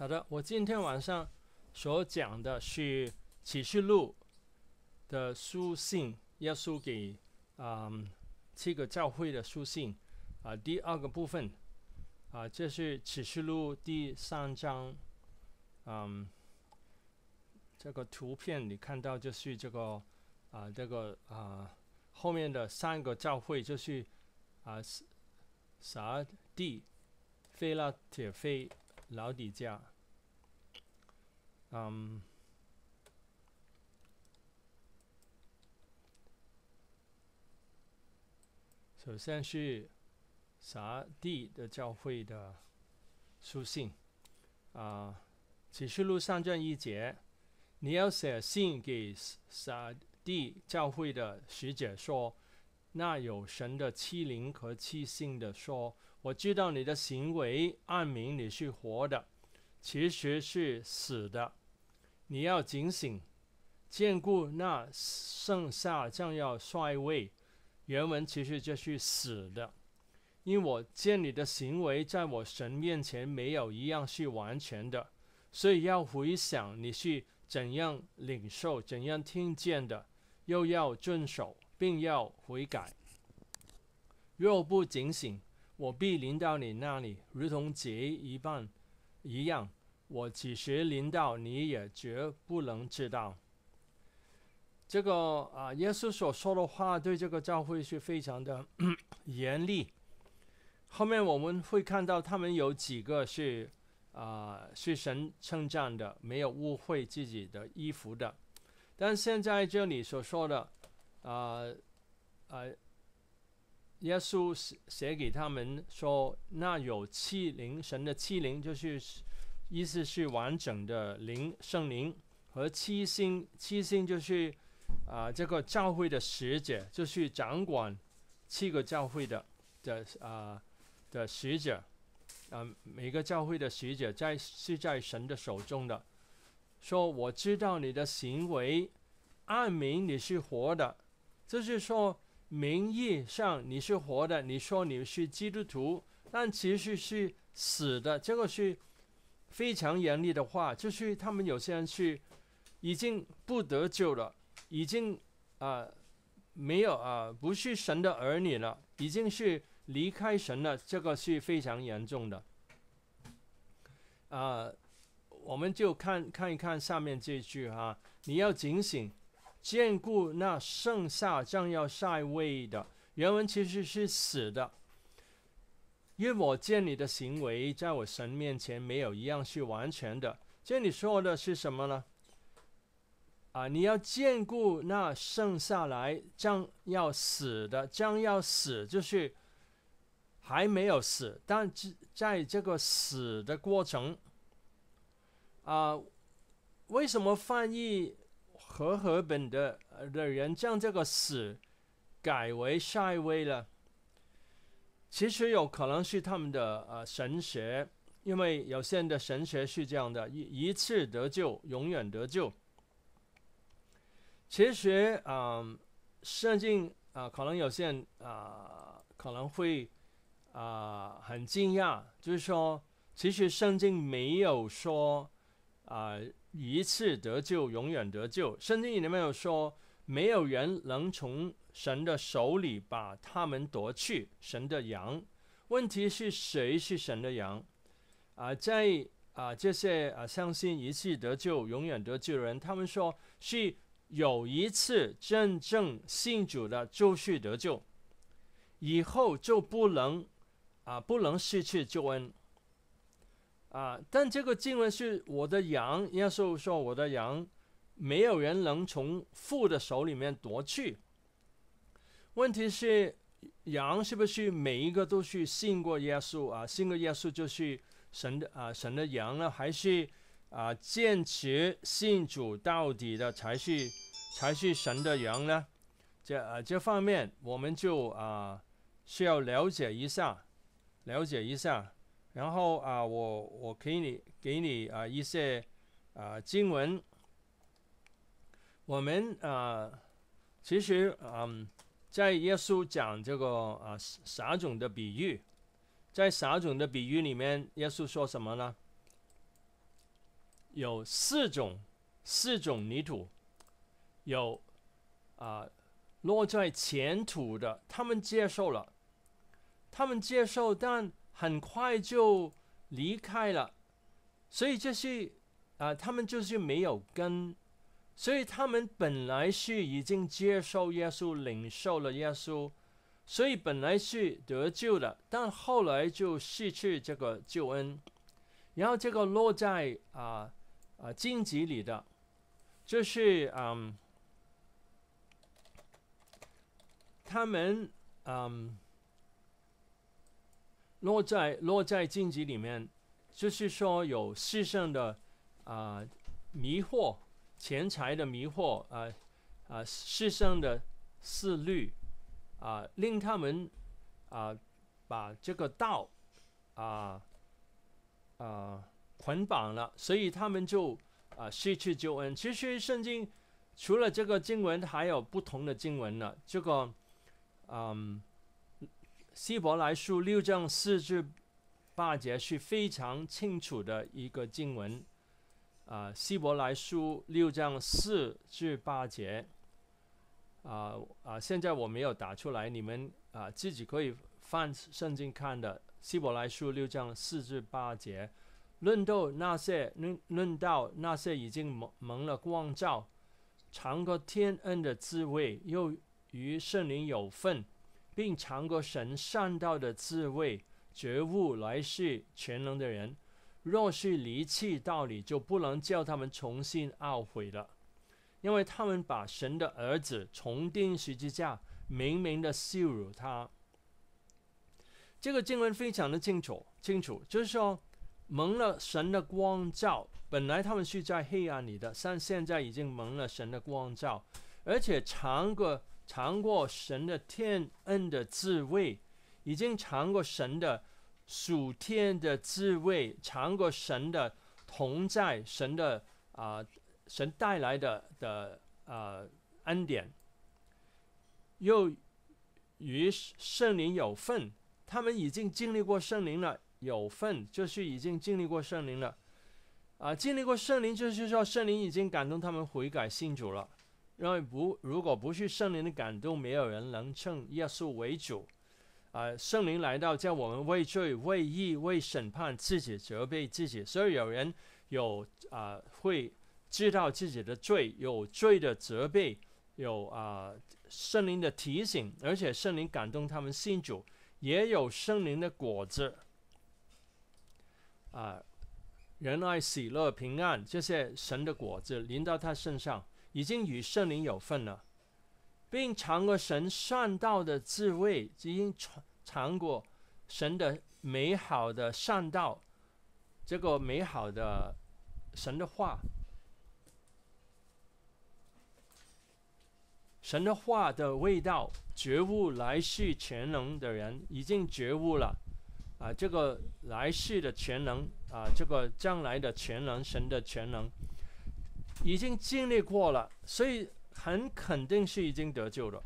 好的，我今天晚上所讲的是启示录的书信，要稣给啊七个教会的书信，啊第二个部分，啊这是启示录第三章，嗯，这个图片你看到就是这个啊这个啊后面的三个教会就是啊撒撒地、菲拉铁非。老底价，嗯，首先是撒地的教会的书信，啊，启示录上卷一节，你要写信给撒地教会的使者说，那有神的欺凌和气性的说。我知道你的行为，按明你是活的，其实是死的。你要警醒，兼顾那剩下将要衰微。原文其实就是死的，因我见你的行为在我神面前没有一样是完全的，所以要回想你是怎样领受、怎样听见的，又要遵守，并要悔改。若不警醒，我必临到你那里，如同劫一半一样。我几时临到你，也绝不能知道。这个啊，耶稣所说的话对这个教会是非常的 严厉。后面我们会看到，他们有几个是啊，是神称赞的，没有误会自己的衣服的。但现在这里所说的，啊啊。耶稣写写给他们说：“那有七灵，神的七灵就是意思是完整的灵，圣灵和七星，七星就是啊，这个教会的使者，就是掌管七个教会的的啊的使者，嗯，每个教会的使者在是在神的手中的。说我知道你的行为，按明你是活的，就是说。”名义上你是活的，你说你是基督徒，但其实是死的。这个是非常严厉的话，就是他们有些人是已经不得救了，已经啊没有啊，不是神的儿女了，已经是离开神了。这个是非常严重的。啊，我们就看看一看下面这句啊，你要警醒。兼顾那剩下将要晒位的原文其实是死的，因为我见你的行为在我神面前没有一样是完全的。这里说的是什么呢？啊，你要兼顾那剩下来将要死的，将要死就是还没有死，但在这个死的过程啊，为什么翻译？和合本的的人将这个死改为下一位了，其实有可能是他们的呃神学，因为有些人的神学是这样的，一一次得救，永远得救。其实啊，圣经啊，可能有些人啊可能会啊很惊讶，就是说，其实圣经没有说啊。一次得救，永远得救，圣经里面有说，没有人能从神的手里把他们夺去。神的羊，问题是谁是神的羊？啊，在啊这些啊相信一次得救，永远得救的人，他们说是有一次真正信主的，就是得救，以后就不能啊不能失去救恩。啊！但这个经文是我的羊，耶稣说我的羊，没有人能从父的手里面夺去。问题是，羊是不是每一个都去信过耶稣啊？信过耶稣就是神的啊，神的羊呢？还是啊，坚持信主到底的才是才是神的羊呢？这啊这方面，我们就啊需要了解一下，了解一下。然后啊，我我给你给你啊一些啊经文。我们啊，其实嗯，在耶稣讲这个啊撒种的比喻，在撒种的比喻里面，耶稣说什么呢？有四种四种泥土，有啊落在前土的，他们接受了，他们接受，但。很快就离开了，所以就是啊，他们就是没有根，所以他们本来是已经接受耶稣，领受了耶稣，所以本来是得救的，但后来就失去这个救恩，然后这个落在啊啊荆棘里的，就是嗯，他们嗯。落在落在荆棘里面，就是说有世上的啊迷惑，钱财的迷惑啊啊世上的思虑啊，令他们啊把这个道啊啊捆绑了，所以他们就啊失去救恩。其实圣经除了这个经文，还有不同的经文呢。这个嗯。希伯来书六章四至八节是非常清楚的一个经文啊，希伯来书六章四至八节啊啊，现在我没有打出来，你们啊自己可以翻圣经看的。希伯来书六章四至八节，论到那些论论到那些已经蒙蒙了光照，尝过天恩的滋味，又与圣灵有份。并尝过神善道的滋味，觉悟来世全能的人，若是离弃道理，就不能叫他们重新懊悔了，因为他们把神的儿子从钉十字架，明明的羞辱他。这个经文非常的清楚，清楚就是说，蒙了神的光照，本来他们是在黑暗里的，但现在已经蒙了神的光照，而且尝过。尝过神的天恩的滋味，已经尝过神的属天的滋味，尝过神的同在，神的啊，神带来的的啊恩典，又与圣灵有份。他们已经经历过圣灵了，有份就是已经经历过圣灵了。啊，经历过圣灵，就是说圣灵已经感动他们悔改信主了。因为不，如果不是圣灵的感动，没有人能称耶稣为主。啊，圣灵来到，叫我们为罪、为义、为审判，自己责备自己。所以有人有啊，会知道自己的罪，有罪的责备，有啊，圣灵的提醒，而且圣灵感动他们信主，也有圣灵的果子。啊，仁爱、喜乐、平安，这些神的果子临到他身上。已经与圣灵有份了，并尝过神善道的滋味，已经尝尝过神的美好的善道，这个美好的神的话，神的话的味道，觉悟来世全能的人已经觉悟了啊！这个来世的全能啊，这个将来的全能神的全能。已经经历过了，所以很肯定是已经得救了。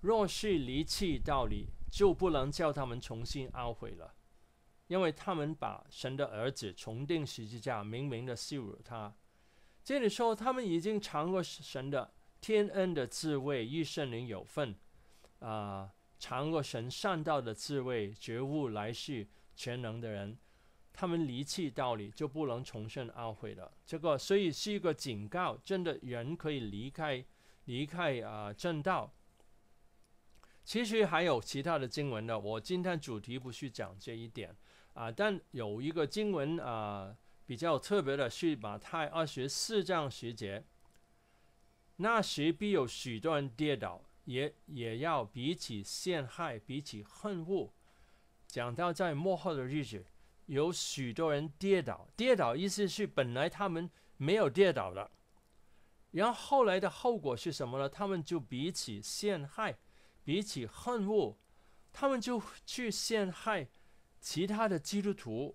若是离弃道理，就不能叫他们重新懊悔了，因为他们把神的儿子从定十字架，明明的羞辱他。这里说他们已经尝过神的天恩的滋味，与圣灵有份，啊，尝过神善道的滋味，觉悟来世全能的人。他们离弃道理，就不能重生懊悔了。这个，所以是一个警告。真的，人可以离开离开啊正道。其实还有其他的经文的，我今天主题不去讲这一点啊。但有一个经文啊比较特别的是马太二十四章十节：“那时必有许多人跌倒，也也要彼此陷害，彼此恨恶。”讲到在末后的日子。有许多人跌倒，跌倒意思是本来他们没有跌倒的，然后后来的后果是什么呢？他们就彼此陷害，彼此恨恶，他们就去陷害其他的基督徒，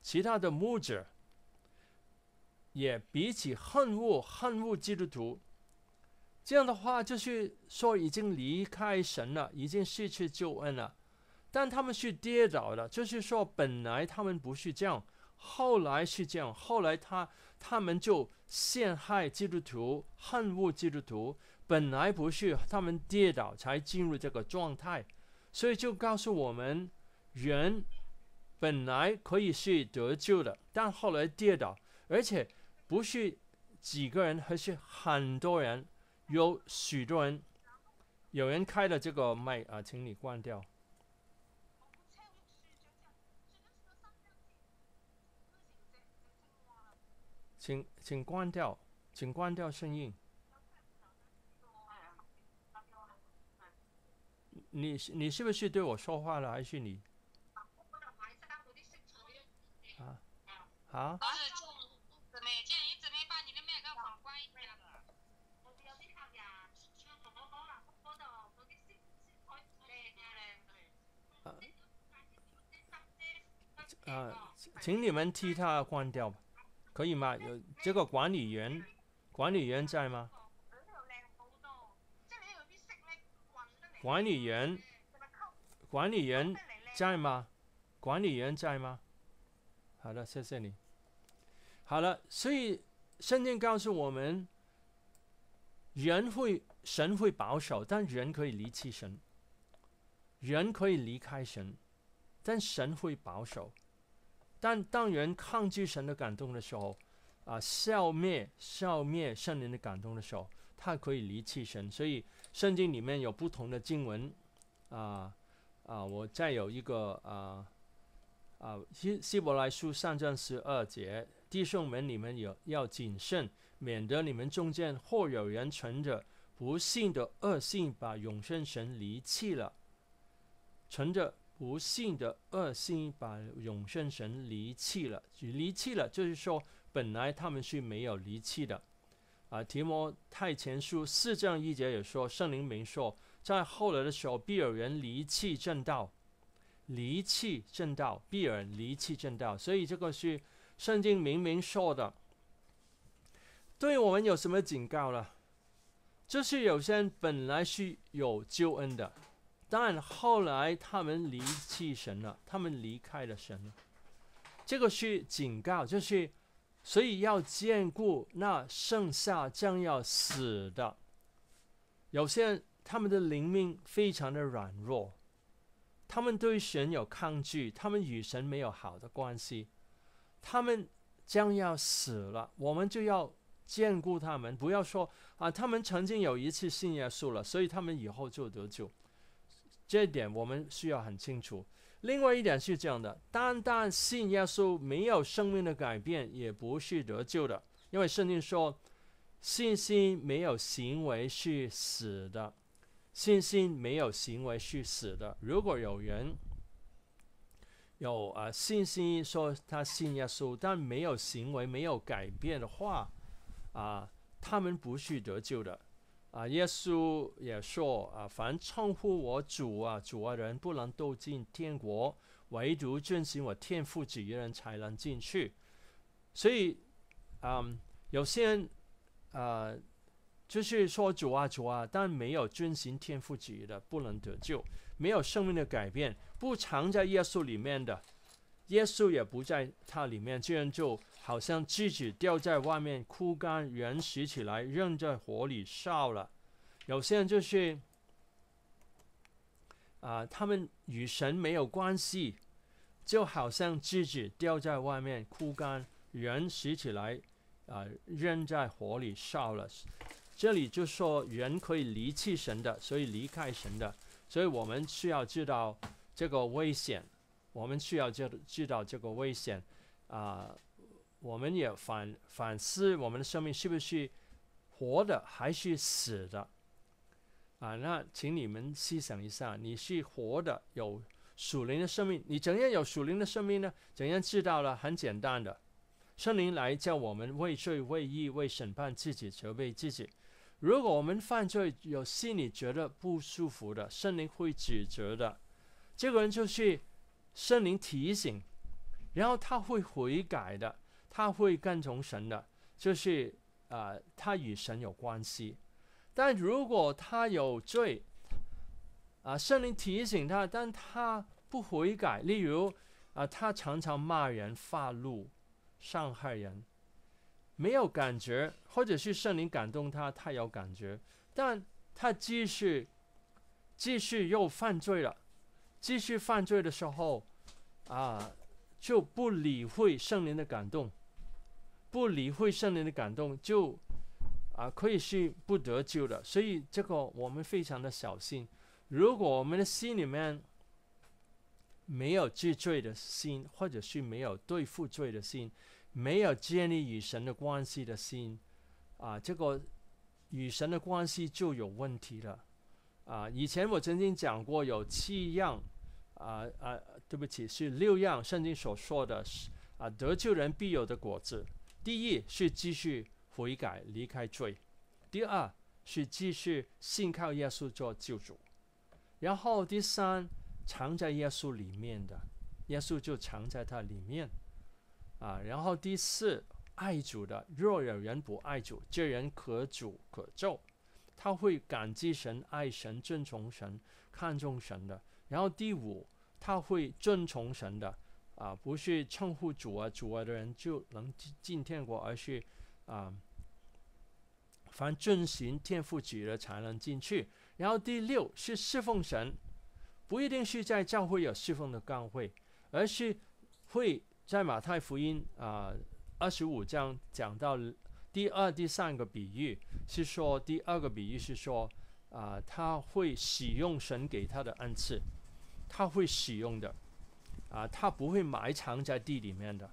其他的牧者，也彼此恨恶，恨恶基督徒。这样的话就是说已经离开神了，已经失去救恩了。但他们是跌倒了，就是说，本来他们不是这样，后来是这样。后来他他们就陷害基督徒，恨恶基督徒。本来不是他们跌倒才进入这个状态，所以就告诉我们，人本来可以是得救的，但后来跌倒，而且不是几个人，还是很多人，有许多人。有人开了这个麦啊，请你关掉。请请关掉，请关掉声音。你你是不是对我说话了？还是你？啊啊！啊！啊！啊！请你们替他关掉吧。可以吗？有这个管理员，管理员在吗？管理员，管理员在吗？管理员在吗？好的，谢谢你。好了，所以圣经告诉我们，人会，神会保守，但人可以离弃神，人可以离开神，但神会保守。但当人抗拒神的感动的时候，啊，消灭消灭圣灵的感动的时候，他可以离弃神。所以圣经里面有不同的经文，啊啊，我再有一个啊啊，希希伯来书上卷十二节，弟兄们，你们有要谨慎，免得你们中间或有人存着不幸的恶性，把永生神离弃了，存着。不幸的恶心把永生神离弃了，离弃了，就是说本来他们是没有离弃的。啊，《提摩太前书四章一节》也说，圣灵明说，在后来的时候必有人离弃正道，离弃正道，必有人离弃正道。所以这个是圣经明明说的。对我们有什么警告了？就是有些人本来是有救恩的。但后来他们离弃神了，他们离开了神了。这个是警告，就是所以要兼顾那剩下将要死的。有些人他们的灵命非常的软弱，他们对神有抗拒，他们与神没有好的关系，他们将要死了。我们就要兼顾他们，不要说啊，他们曾经有一次信耶稣了，所以他们以后就得救。这一点我们需要很清楚。另外一点是这样的：单单信耶稣没有生命的改变，也不是得救的。因为圣经说，信心没有行为是死的。信心没有行为是死的。如果有人有啊信心说他信耶稣，但没有行为、没有改变的话，啊，他们不是得救的。啊，耶稣也说啊，凡称呼我主啊主啊人，不能都进天国，唯独遵循我天赋旨意的人才能进去。所以，嗯，有些人，呃，就是说主啊主啊，但没有遵循天赋旨意的，不能得救，没有生命的改变，不藏在耶稣里面的。耶稣也不在他里面，这样就好像自己掉在外面枯干，人拾起来扔在火里烧了。有些人就是啊，他们与神没有关系，就好像自己掉在外面枯干，人拾起来啊扔在火里烧了。这里就说人可以离弃神的，所以离开神的，所以我们需要知道这个危险。我们需要知知道这个危险啊！我们也反反思我们的生命是不是活的还是死的啊？那请你们思想一下，你是活的有属灵的生命，你怎样有属灵的生命呢？怎样知道呢？很简单的，圣灵来叫我们为罪、为义、为审判自己，责备自己。如果我们犯罪，有心里觉得不舒服的，圣灵会指责的。这个人就是。圣灵提醒，然后他会悔改的，他会跟从神的，就是啊，他与神有关系。但如果他有罪，啊，圣灵提醒他，但他不悔改。例如啊，他常常骂人、发怒、伤害人，没有感觉，或者是圣灵感动他，他有感觉，但他继续，继续又犯罪了。继续犯罪的时候，啊，就不理会圣灵的感动，不理会圣灵的感动，就，啊，可以是不得救的。所以这个我们非常的小心。如果我们的心里面没有治罪的心，或者是没有对付罪的心，没有建立与神的关系的心，啊，这个与神的关系就有问题了。啊，以前我曾经讲过有七样。啊啊，对不起，是六样圣经所说的，啊，得救人必有的果子。第一是继续悔改，离开罪；第二是继续信靠耶稣做救主；然后第三藏在耶稣里面的，耶稣就藏在他里面。啊，然后第四爱主的，若有人不爱主，这人可主可咒。他会感激神、爱神、尊崇神、看重神的。然后第五，他会遵从神的啊，不是称呼主啊主啊的人就能进天国，而是啊，凡遵循天赋旨的才能进去。然后第六是侍奉神，不一定是在教会有侍奉的岗位，而是会在马太福音啊二十五章讲到第二第三个比喻，是说第二个比喻是说啊，他会使用神给他的恩赐。他会使用的，啊，他不会埋藏在地里面的，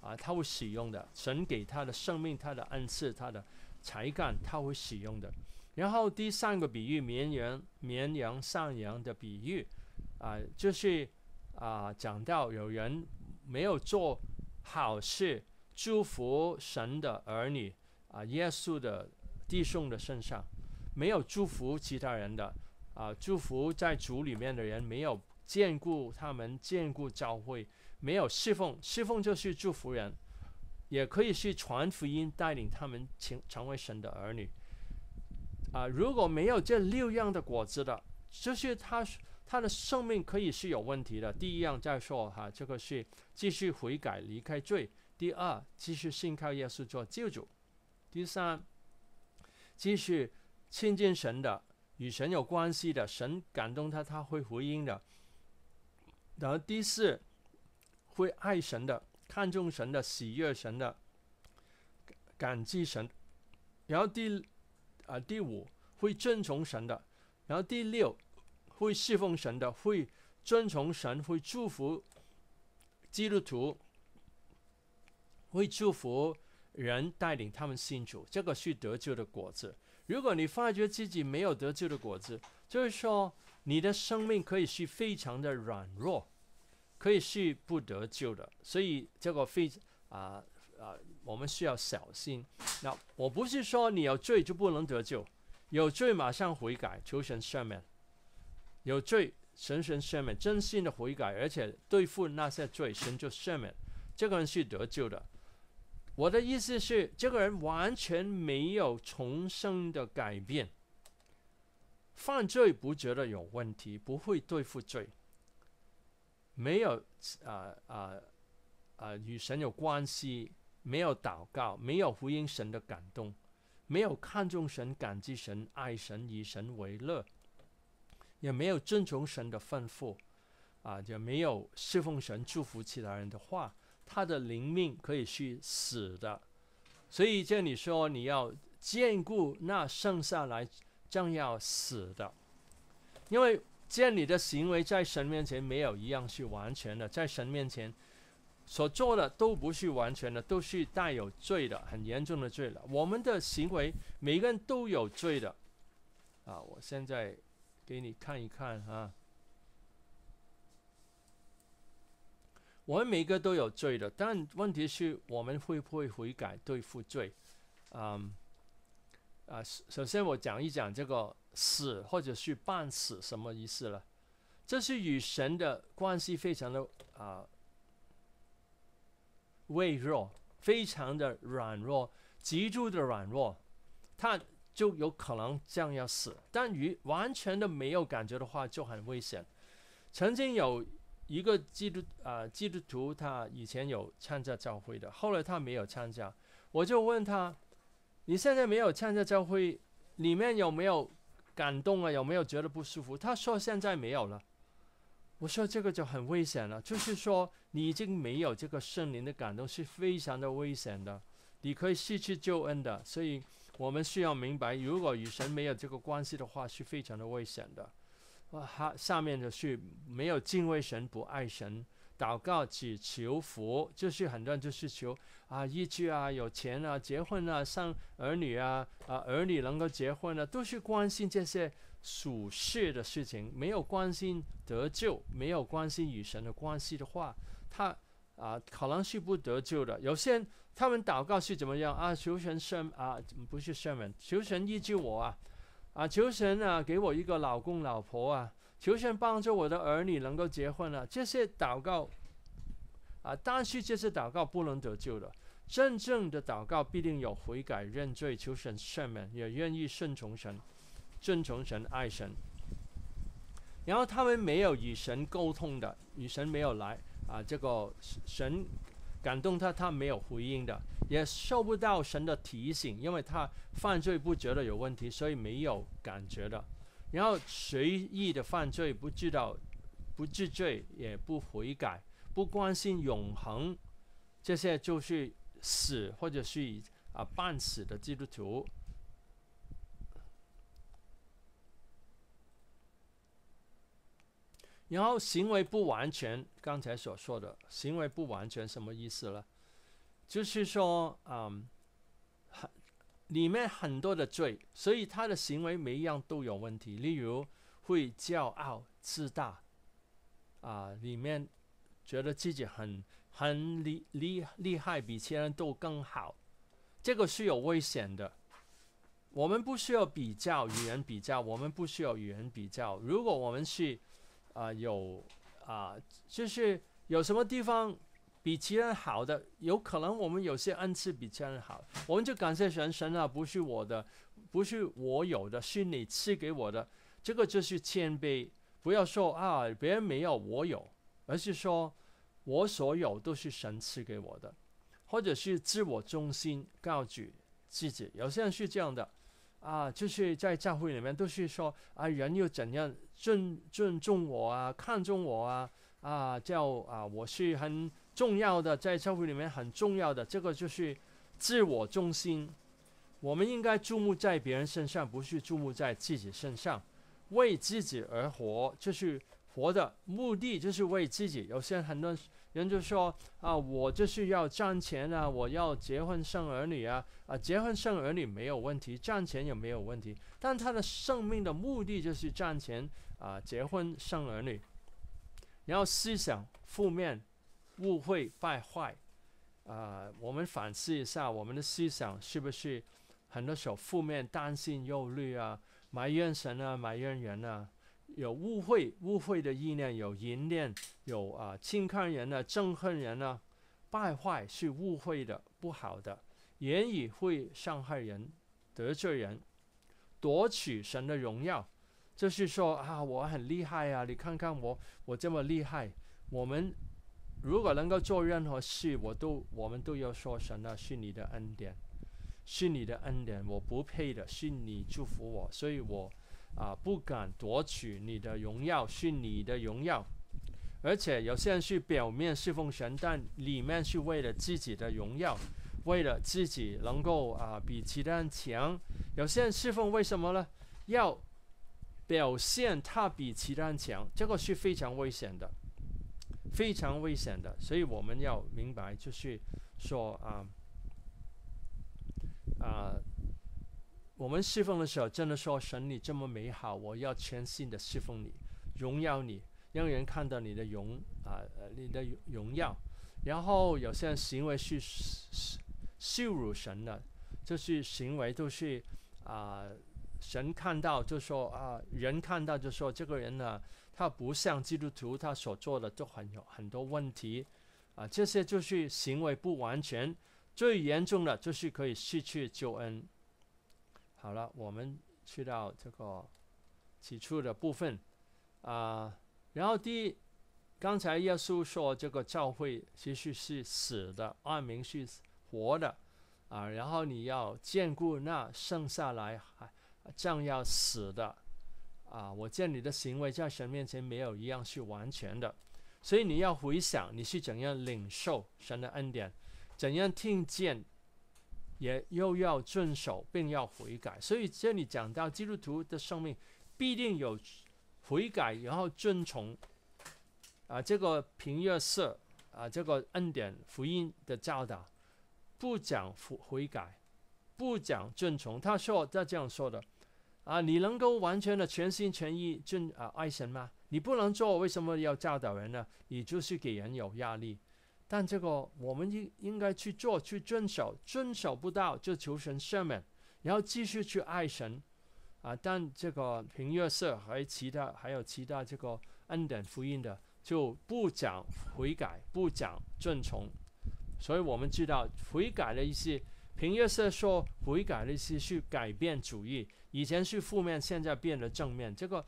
啊，他会使用的。神给他的生命、他的恩赐、他的才干，他会使用的。然后第三个比喻，绵羊、绵羊、善羊的比喻，啊，就是啊，讲到有人没有做好事，祝福神的儿女，啊，耶稣的弟兄的身上，没有祝福其他人的。啊！祝福在主里面的人，没有眷顾他们，眷顾教会，没有侍奉，侍奉就是祝福人，也可以是传福音，带领他们成成为神的儿女。啊！如果没有这六样的果子的，就是他他的生命可以是有问题的。第一样再说哈，这个是继续悔改，离开罪；第二，继续信靠耶稣做救主；第三，继续亲近神的。与神有关系的，神感动他，他会回应的。然后第四，会爱神的，看重神的喜悦神的，感激神。然后第啊第五，会遵从神的。然后第六，会侍奉神的，会尊从神，会祝福基督徒，会祝福人带领他们信主，这个是得救的果子。如果你发觉自己没有得救的果子，就是说你的生命可以是非常的软弱，可以是不得救的，所以这个非啊啊，我们需要小心。那我不是说你有罪就不能得救，有罪马上悔改求神赦免，有罪神神赦免，真心的悔改，而且对付那些罪神就赦免，这个人是得救的。我的意思是，这个人完全没有重生的改变。犯罪不觉得有问题，不会对付罪，没有啊啊啊与神有关系，没有祷告，没有回应神的感动，没有看重神、感激神、爱神、以神为乐，也没有遵从神的吩咐，啊，也没有侍奉神、祝福其他人的话。他的灵命可以去死的，所以这里说你要坚固那剩下来将要死的，因为见你的行为在神面前没有一样是完全的，在神面前所做的都不是完全的，都是带有罪的，很严重的罪了。我们的行为每个人都有罪的啊！我现在给你看一看啊。我们每个都有罪的，但问题是我们会不会悔改对付罪？嗯，啊，首先我讲一讲这个死或者是半死什么意思了？这是与神的关系非常的啊微弱，非常的软弱，极度的软弱，他就有可能这样要死。但与完全的没有感觉的话就很危险。曾经有。一个基督啊，基督徒，他以前有参加教会的，后来他没有参加。我就问他：“你现在没有参加教会，里面有没有感动啊？有没有觉得不舒服？”他说：“现在没有了。”我说：“这个就很危险了，就是说你已经没有这个圣灵的感动，是非常的危险的，你可以失去救恩的。所以我们需要明白，如果与神没有这个关系的话，是非常的危险的。”好，下面的是没有敬畏神，不爱神，祷告只求福，就是很多人就是求啊依据啊有钱啊结婚啊生儿女啊啊儿女能够结婚啊，都是关心这些俗事的事情，没有关心得救，没有关心与神的关系的话，他啊可能是不得救的。有些人他们祷告是怎么样啊？求神圣啊，不是圣人，求神医治我啊。啊！求神啊，给我一个老公老婆啊！求神帮助我的儿女能够结婚了。这些祷告啊，但是这些祷告不能得救的。真正的祷告必定有悔改、认罪、求神赦免，也愿意顺从神、遵从神、爱神。然后他们没有与神沟通的，与神没有来啊！这个神。感动他，他没有回应的，也受不到神的提醒，因为他犯罪不觉得有问题，所以没有感觉的，然后随意的犯罪，不知道不治罪，也不悔改，不关心永恒，这些就是死或者是啊半死的基督徒。然后行为不完全，刚才所说的行为不完全什么意思呢？就是说，啊，里面很多的罪，所以他的行为每一样都有问题。例如会骄傲自大，啊，里面觉得自己很很厉厉厉害，比其他人都更好，这个是有危险的。我们不需要比较与人比较，我们不需要与人比较。如果我们是啊，有啊，就是有什么地方比其他人好的，有可能我们有些恩赐比其他人好，我们就感谢神，神啊，不是我的，不是我有的，是你赐给我的，这个就是谦卑，不要说啊别人没有我有，而是说我所有都是神赐给我的，或者是自我中心告举自己，有些人是这样的。啊，就是在教会里面都是说啊，人又怎样尊尊重我啊，看重我啊啊，叫啊我是很重要的，在教会里面很重要的，这个就是自我中心。我们应该注目在别人身上，不是注目在自己身上。为自己而活，就是活的目的就是为自己。有些人很多。人就说啊，我就是要赚钱啊，我要结婚生儿女啊，啊，结婚生儿女没有问题，赚钱也没有问题，但他的生命的目的就是赚钱啊，结婚生儿女，然后思想负面、误会败坏啊，我们反思一下，我们的思想是不是很多时候负面、担心、忧虑啊，埋怨神啊，埋怨人啊？有误会，误会的意念，有淫念，有啊轻看人呢，憎恨人呢，败坏是误会的，不好的言语会伤害人，得罪人，夺取神的荣耀，就是说啊，我很厉害啊，你看看我，我这么厉害，我们如果能够做任何事，我都，我们都要说神呢，是你的恩典，是你的恩典，我不配的，是你祝福我，所以我。啊，不敢夺取你的荣耀，是你的荣耀。而且有些人是表面侍奉神，但里面是为了自己的荣耀，为了自己能够啊比其他人强。有些人侍奉为什么呢？要表现他比其他人强，这个是非常危险的，非常危险的。所以我们要明白，就是说啊，啊。我们侍奉的时候，真的说神你这么美好，我要全心的侍奉你，荣耀你，让人看到你的荣啊，你的荣耀。然后有些人行为是羞辱神的，就是行为都是啊，神看到就说啊，人看到就说这个人呢，他不像基督徒，他所做的就很有很多问题啊，这些就是行为不完全。最严重的就是可以失去救恩。好了，我们去到这个起初的部分啊。然后第，一，刚才耶稣说，这个教会其实是死的，暗明是活的啊。然后你要兼顾那剩下来还将要死的啊。我见你的行为在神面前没有一样是完全的，所以你要回想你是怎样领受神的恩典，怎样听见。也又要遵守，并要悔改，所以这里讲到基督徒的生命必定有悔改，然后遵从啊这个平月社啊这个恩典福音的教导，不讲悔悔改，不讲遵从。他说他这样说的啊，你能够完全的全心全意尊啊爱神吗？你不能做，为什么要教导人呢？你就是给人有压力。但这个我们应应该去做，去遵守，遵守不到就求神赦免，然后继续去爱神，啊！但这个平月社还有其他还有其他这个恩典福音的就不讲悔改，不讲遵从，所以我们知道悔改的意思。平月社说悔改的意思是改变主意，以前是负面，现在变得正面，这个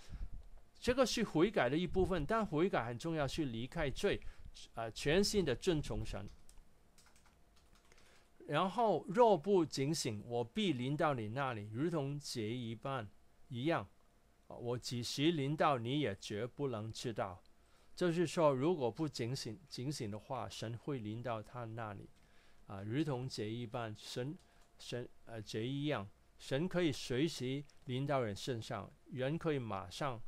这个是悔改的一部分，但悔改很重要，是离开罪。啊，全心的尊从神，然后若不警醒，我必临到你那里，如同贼一般一样。我几时临到你也绝不能知道。就是说，如果不警醒、警醒的话，神会临到他那里，啊，如同贼一般。神神呃，贼一样，神可以随时临到人身上，人可以马上。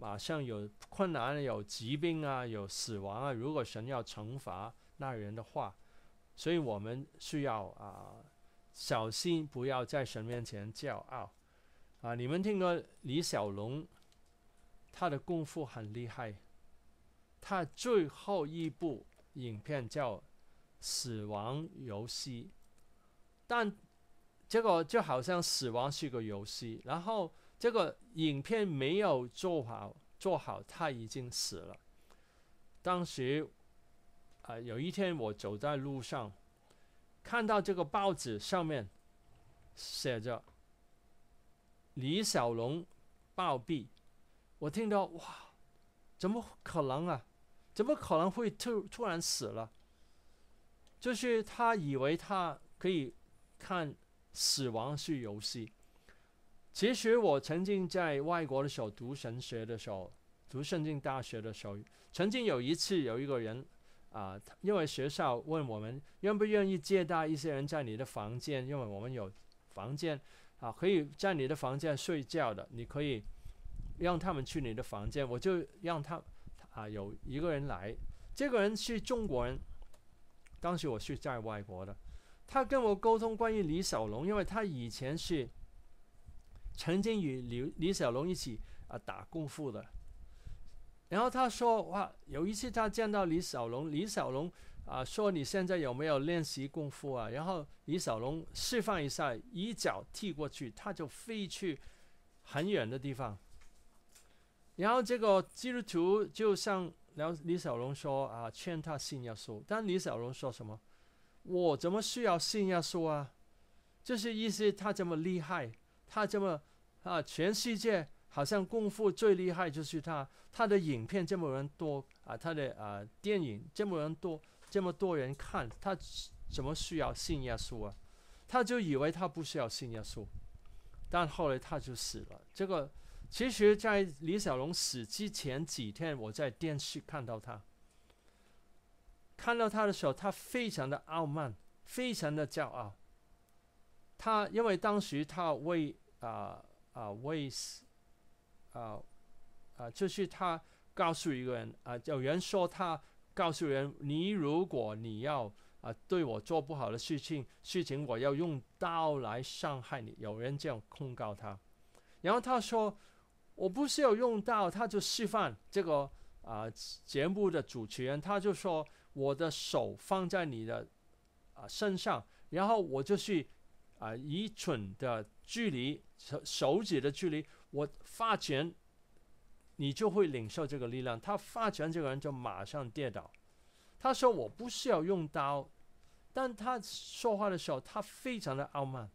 马上有困难，有疾病啊，有死亡啊。如果神要惩罚那人的话，所以我们需要啊小心，不要在神面前骄傲啊！你们听过李小龙，他的功夫很厉害，他最后一部影片叫《死亡游戏》，但结果就好像死亡是个游戏，然后。这个影片没有做好，做好他已经死了。当时，啊，有一天我走在路上，看到这个报纸上面写着李小龙暴毙，我听到哇，怎么可能啊？怎么可能会突突然死了？就是他以为他可以看死亡是游戏。其实我曾经在外国的时候读神学的时候，读圣经大学的时候，曾经有一次有一个人啊，因为学校问我们愿不愿意接待一些人在你的房间，因为我们有房间啊，可以在你的房间睡觉的，你可以让他们去你的房间。我就让他啊，有一个人来，这个人是中国人，当时我是在外国的，他跟我沟通关于李小龙，因为他以前是。曾经与李李小龙一起啊打功夫的，然后他说哇，有一次他见到李小龙，李小龙啊说你现在有没有练习功夫啊？然后李小龙示范一下，一脚踢过去，他就飞去很远的地方。然后这个基督徒就向了李小龙说啊，劝他信耶稣，但李小龙说什么？我怎么需要信耶稣啊？就是意思他这么厉害，他这么。啊，全世界好像功夫最厉害就是他，他的影片这么人多啊，他的啊电影这么人多，这么多人看他怎么需要信耶稣啊？他就以为他不需要信耶稣，但后来他就死了。这个其实，在李小龙死之前几天，我在电视看到他，看到他的时候，他非常的傲慢，非常的骄傲。他因为当时他为啊。啊，ways，啊，啊，就是他告诉一个人，啊，有人说他告诉人，你如果你要啊对我做不好的事情，事情我要用刀来伤害你。有人这样控告他，然后他说我不是要用刀，他就示范这个啊节目的主持人，他就说我的手放在你的啊身上，然后我就去啊愚蠢的距离。手手指的距离，我发觉你就会领受这个力量。他发觉这个人就马上跌倒。他说我不需要用刀，但他说话的时候他非常的傲慢。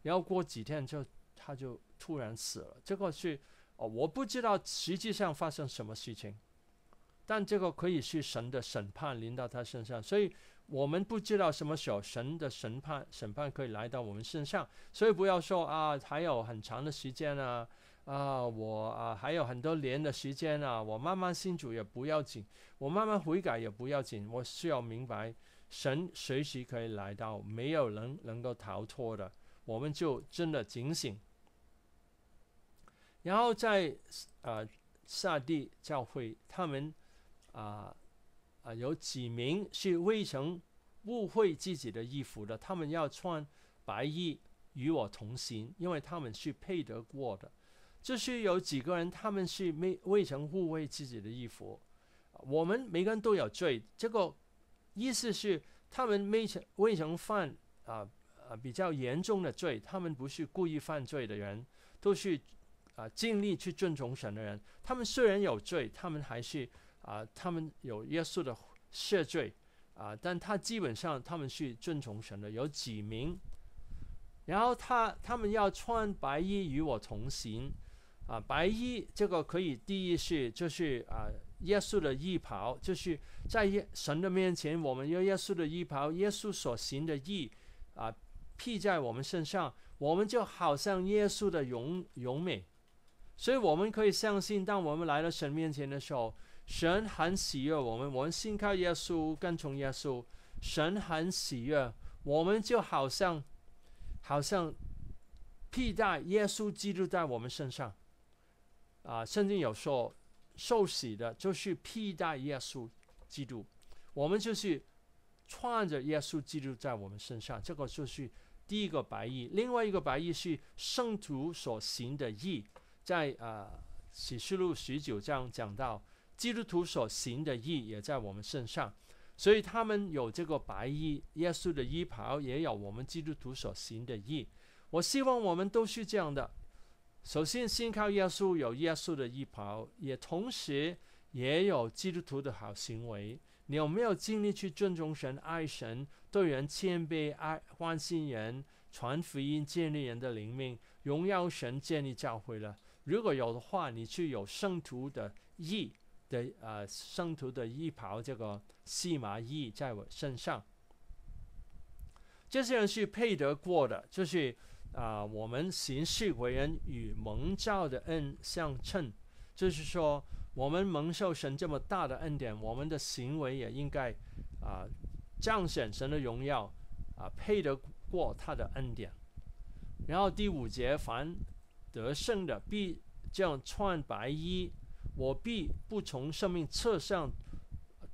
然后过几天就他就突然死了。这个是哦，我不知道实际上发生什么事情，但这个可以是神的审判临到他身上。所以。我们不知道什么时候神的审判审判可以来到我们身上，所以不要说啊，还有很长的时间啊，啊，我啊，还有很多年的时间啊，我慢慢信主也不要紧，我慢慢悔改也不要紧，我需要明白，神随时可以来到，没有人能够逃脱的，我们就真的警醒，然后在啊，撒地教会他们啊。啊，有几名是未曾误会自己的衣服的，他们要穿白衣与我同行，因为他们是配得过的。就是有几个人，他们是没未曾误会自己的衣服。我们每个人都有罪，这个意思是他们未曾未曾犯啊啊比较严重的罪，他们不是故意犯罪的人，都是啊尽力去遵从神的人。他们虽然有罪，他们还是。啊，他们有耶稣的谢罪，啊，但他基本上他们是遵从神的有几名？然后他他们要穿白衣与我同行，啊，白衣这个可以第一是就是啊，耶稣的衣袍，就是在神的面前，我们有耶稣的衣袍，耶稣所行的义啊披在我们身上，我们就好像耶稣的容容美，所以我们可以相信，当我们来到神面前的时候。神很喜悦我们，我们信靠耶稣，跟从耶稣。神很喜悦我们，就好像，好像替代耶稣基督在我们身上。啊，圣经有说，受洗的就是替代耶稣基督，我们就是穿着耶稣基督在我们身上。这个就是第一个白意，另外一个白意是圣徒所行的义，在啊启示录十九章讲到。基督徒所行的义也在我们身上，所以他们有这个白衣，耶稣的衣袍，也有我们基督徒所行的义。我希望我们都是这样的：首先信靠耶稣，有耶稣的衣袍，也同时也有基督徒的好行为。你有没有尽力去尊重神、爱神、对人谦卑、爱关心人、传福音、建立人的灵命、荣耀神、建立教会了？如果有的话，你就有圣徒的义。的呃，圣徒的衣袍，这个细麻衣在我身上。这些人是配得过的，就是啊，我们行事为人与蒙召的恩相称，就是说，我们蒙受神这么大的恩典，我们的行为也应该啊彰显神的荣耀啊，配得过他的恩典。然后第五节，凡得胜的必将穿白衣。我必不从圣命册上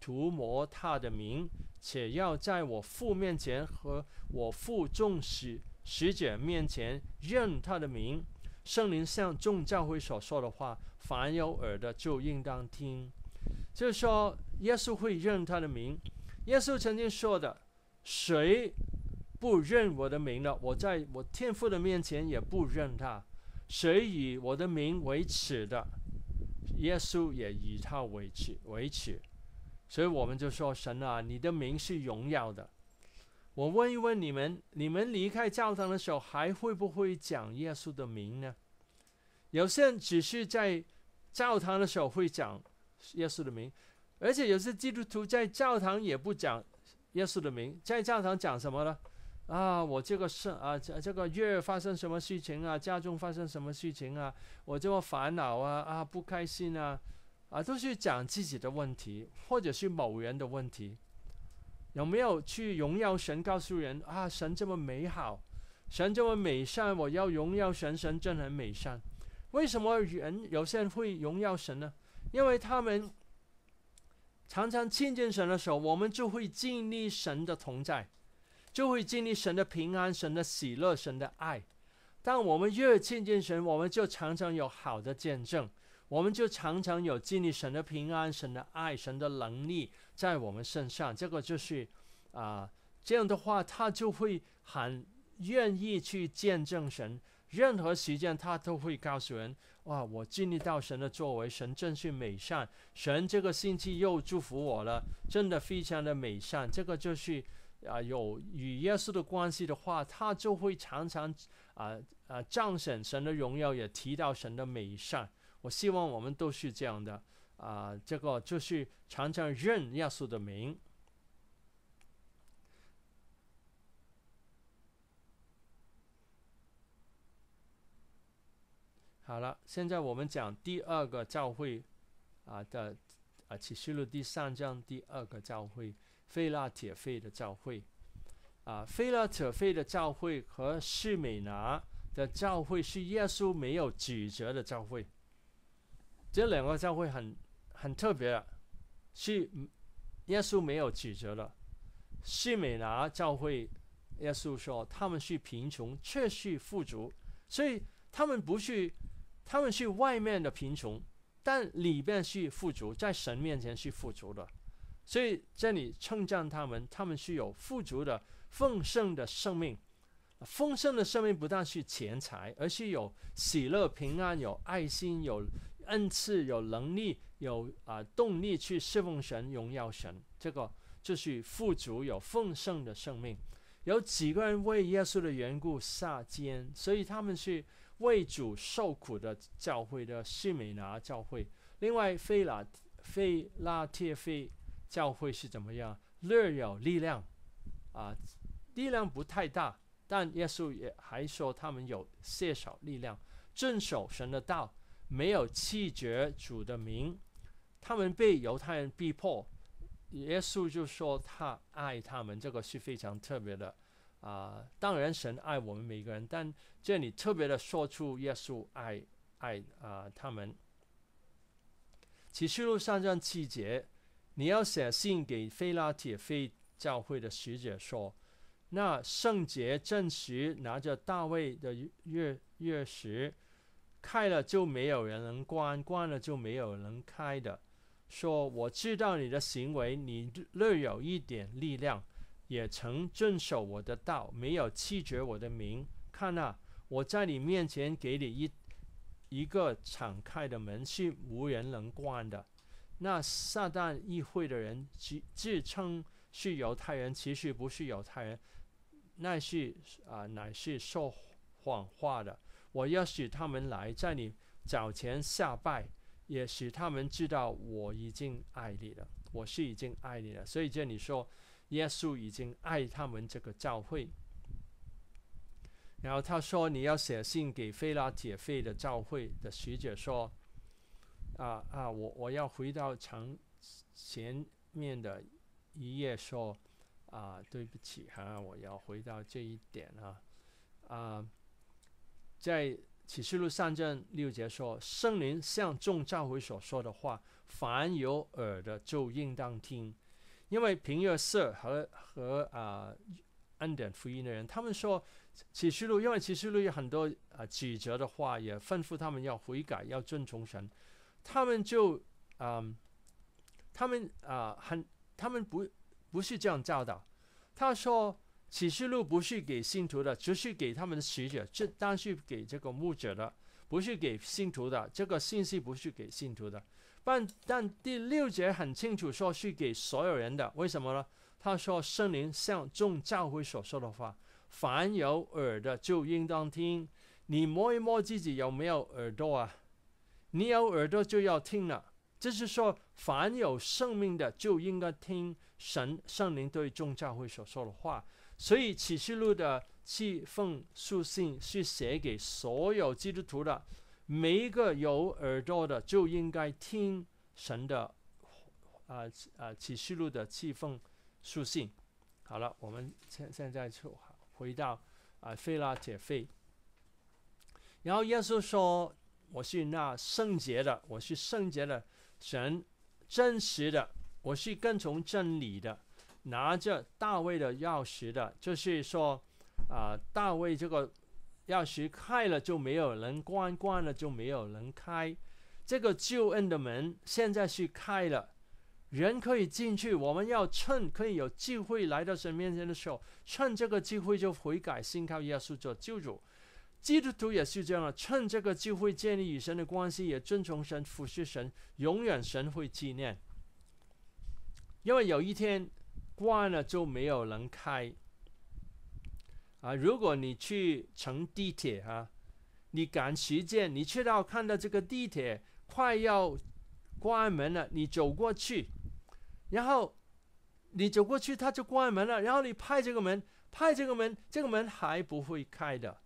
涂抹他的名，且要在我父面前和我父众使使者面前认他的名。圣灵像众教会所说的话，凡有耳的就应当听。就是说，耶稣会认他的名。耶稣曾经说的：“谁不认我的名了，我在我天父的面前也不认他；谁以我的名为耻的。”耶稣也以他为耻，为耻，所以我们就说神啊，你的名是荣耀的。我问一问你们，你们离开教堂的时候还会不会讲耶稣的名呢？有些人只是在教堂的时候会讲耶稣的名，而且有些基督徒在教堂也不讲耶稣的名，在教堂讲什么呢？啊，我这个事啊，这这个月发生什么事情啊？家中发生什么事情啊？我这么烦恼啊啊，不开心啊，啊，都是讲自己的问题，或者是某人的问题，有没有去荣耀神？告诉人啊，神这么美好，神这么美善，我要荣耀神，神真很美善。为什么人有些人会荣耀神呢？因为他们常常亲近神的时候，我们就会经历神的同在。就会经历神的平安、神的喜乐、神的爱。但我们越亲近神，我们就常常有好的见证，我们就常常有经历神的平安、神的爱、神的能力在我们身上。这个就是啊，这样的话，他就会很愿意去见证神。任何时间，他都会告诉人：哇，我经历到神的作为，神真是美善，神这个星期又祝福我了，真的非常的美善。这个就是。啊，有与耶稣的关系的话，他就会常常啊啊彰显神的荣耀，也提到神的美善。我希望我们都是这样的啊。这个就是常常认耶稣的名。好了，现在我们讲第二个教会啊的啊启示录第三章第二个教会。菲拉铁费的教会啊，菲拉铁费的教会和西美拿的教会是耶稣没有指责的教会。这两个教会很很特别，是耶稣没有指责的。西美拿教会，耶稣说他们是贫穷，却是富足，所以他们不是，他们是外面的贫穷，但里边是富足，在神面前是富足的。所以这里称赞他们，他们是有富足的丰盛的生命。丰盛的生命不但是钱财，而是有喜乐、平安、有爱心、有恩赐、有能力、有啊动力去侍奉神、荣耀神。这个就是富足有丰盛的生命。有几个人为耶稣的缘故下监，所以他们是为主受苦的教会的西美拿教会。另外，菲拉菲拉铁菲教会是怎么样？略有力量，啊，力量不太大，但耶稣也还说他们有血少力量，正守神的道，没有弃绝主的名。他们被犹太人逼迫，耶稣就说他爱他们，这个是非常特别的，啊，当然神爱我们每个人，但这里特别的说出耶稣爱爱啊他们。启示录上这样细节。你要写信给非拉铁非教会的使者说，那圣洁证实拿着大卫的月月石，开了就没有人能关，关了就没有人开的。说我知道你的行为，你略有一点力量，也曾遵守我的道，没有弃绝我的名。看啊，我在你面前给你一一个敞开的门，是无人能关的。那撒旦议会的人，自自称是犹太人，其实不是犹太人，那是啊，乃是说谎话的。我要使他们来，在你早前下拜，也使他们知道我已经爱你了。我是已经爱你了，所以这里说，耶稣已经爱他们这个教会。然后他说：“你要写信给菲拉铁费的教会的使者说。”啊啊，我我要回到前前面的一页说，啊，对不起哈，我要回到这一点啊啊，在启示录上卷六节说，圣灵像众召回所说的话，凡有耳的就应当听，因为平悦瑟和和啊恩典福音的人，他们说启示录，因为启示录有很多啊指责的话，也吩咐他们要悔改，要遵从神。他们就，嗯，他们啊，很，他们不不是这样教导。他说启示录不是给信徒的，只是给他们的使者，这单是给这个牧者的，不是给信徒的。这个信息不是给信徒的。但但第六节很清楚说，是给所有人的。为什么呢？他说圣灵像众教会所说的话，凡有耳的就应当听。你摸一摸自己有没有耳朵啊？你有耳朵就要听了，就是说，凡有生命的就应该听神圣灵对众教会所说的话。所以，启示录的七封书信是写给所有基督徒的。每一个有耳朵的就应该听神的，啊啊，启示录的七封书信。好了，我们现现在就回到啊，腓拉铁费。然后，耶稣说。我是那圣洁的，我是圣洁的神，真实的，我是跟从真理的，拿着大卫的钥匙的，就是说，啊，大卫这个钥匙开了就没有人关，关了就没有人开，这个救恩的门现在是开了，人可以进去。我们要趁可以有机会来到神面前的时候，趁这个机会就悔改，信靠耶稣做救主。基督徒也是这样啊，趁这个机会建立与神的关系，也遵从神、服侍神，永远神会纪念。因为有一天关了就没有人开啊！如果你去乘地铁哈，你赶时间，你去到看到这个地铁快要关门了，你走过去，然后你走过去，它就关门了，然后你拍这个门，拍这个门，这个门还不会开的。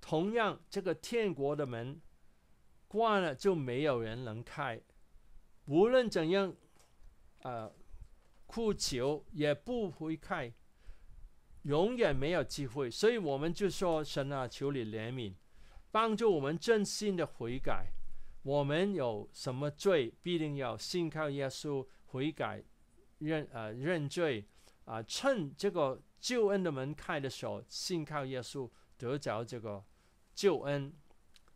同样，这个天国的门关了，就没有人能开。无论怎样，呃，哭求也不会开，永远没有机会。所以我们就说：神啊，求你怜悯，帮助我们真心的悔改。我们有什么罪，必定要信靠耶稣悔改，认呃认罪啊。趁这个救恩的门开的时候，信靠耶稣，得着这个。救恩，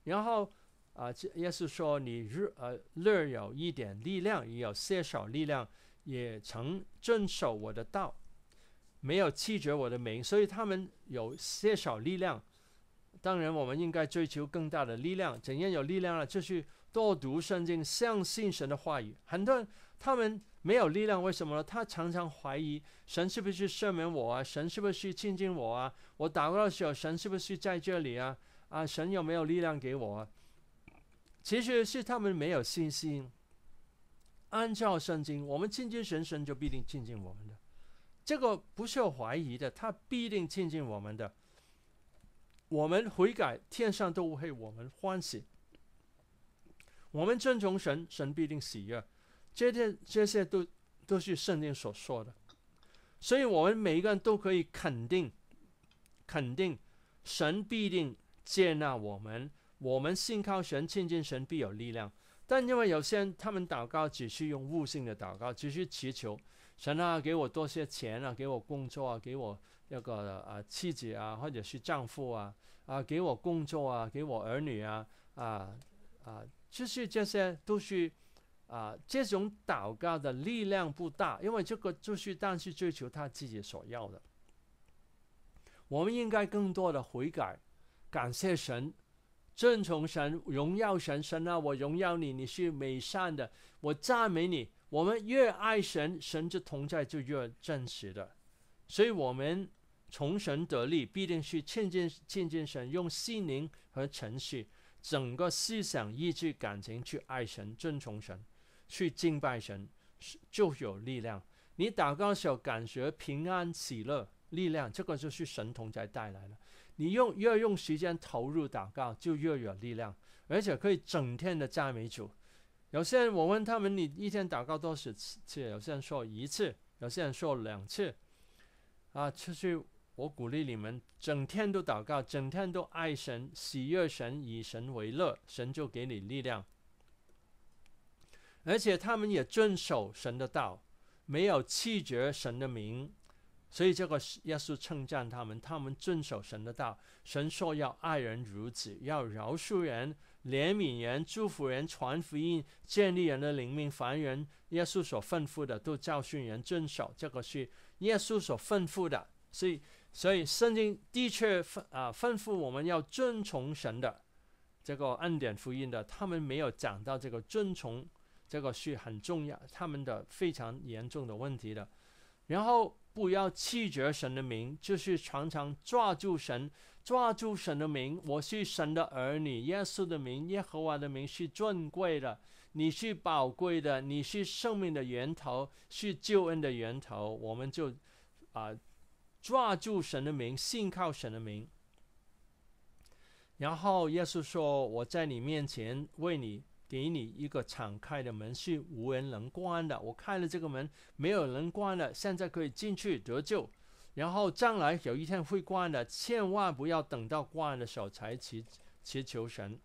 然后啊，也是说你日呃，略有一点力量，也有些少力量，也曾遵守我的道，没有弃绝我的名，所以他们有些少力量。当然，我们应该追求更大的力量。怎样有力量呢？就是多读圣经，相信神的话语。很多人他们没有力量，为什么呢？他常常怀疑神是不是赦免我啊？神是不是亲近我啊？我祷告的时候，神是不是在这里啊？啊，神有没有力量给我？其实是他们没有信心。按照圣经，我们亲近神，神就必定亲近我们的，这个不受怀疑的，他必定亲近我们的。我们悔改，天上都会我们欢喜；我们遵从神，神必定喜悦。这些这些都都是圣经所说的，所以我们每一个人都可以肯定，肯定神必定。接纳我们，我们信靠神，亲近神必有力量。但因为有些人，他们祷告只是用悟性的祷告，只是祈求神啊，给我多些钱啊，给我工作啊，给我那个啊妻子啊，或者是丈夫啊啊，给我工作啊，给我儿女啊啊啊，就是这些都是啊，这种祷告的力量不大，因为这个就是但是追求他自己所要的。我们应该更多的悔改。感谢神，遵从神，荣耀神，神啊，我荣耀你，你是美善的，我赞美你。我们越爱神，神之同在就越真实的。所以，我们从神得力，必定是渐近渐近神用心灵和诚实，整个思想、意志、感情去爱神、遵从神、去敬拜神，就有力量。你祷告时候感觉平安、喜乐、力量，这个就是神同在带来了。你用越用时间投入祷告，就越有力量，而且可以整天的赞美主。有些人我问他们，你一天祷告多少次？有些人说一次，有些人说两次。啊，出去！我鼓励你们，整天都祷告，整天都爱神、喜悦神、以神为乐，神就给你力量。而且他们也遵守神的道，没有弃绝神的名。所以，这个耶稣称赞他们，他们遵守神的道。神说要爱人如子，要饶恕人、怜悯人、祝福人、传福音、建立人的灵命、凡人耶稣所吩咐的，都教训人遵守。这个是耶稣所吩咐的。所以，所以圣经的确啊吩咐我们要遵从神的这个恩典福音的。他们没有讲到这个遵从，这个是很重要，他们的非常严重的问题的。然后。不要弃绝神的名，就是常常抓住神，抓住神的名。我是神的儿女，耶稣的名，耶和华的名是尊贵的，你是宝贵的，你是生命的源头，是救恩的源头。我们就，啊，抓住神的名，信靠神的名。然后耶稣说：“我在你面前为你。”给你一个敞开的门，是无人能关的。我开了这个门，没有人关了。现在可以进去得救，然后将来有一天会关的。千万不要等到关的时候才祈祈求神。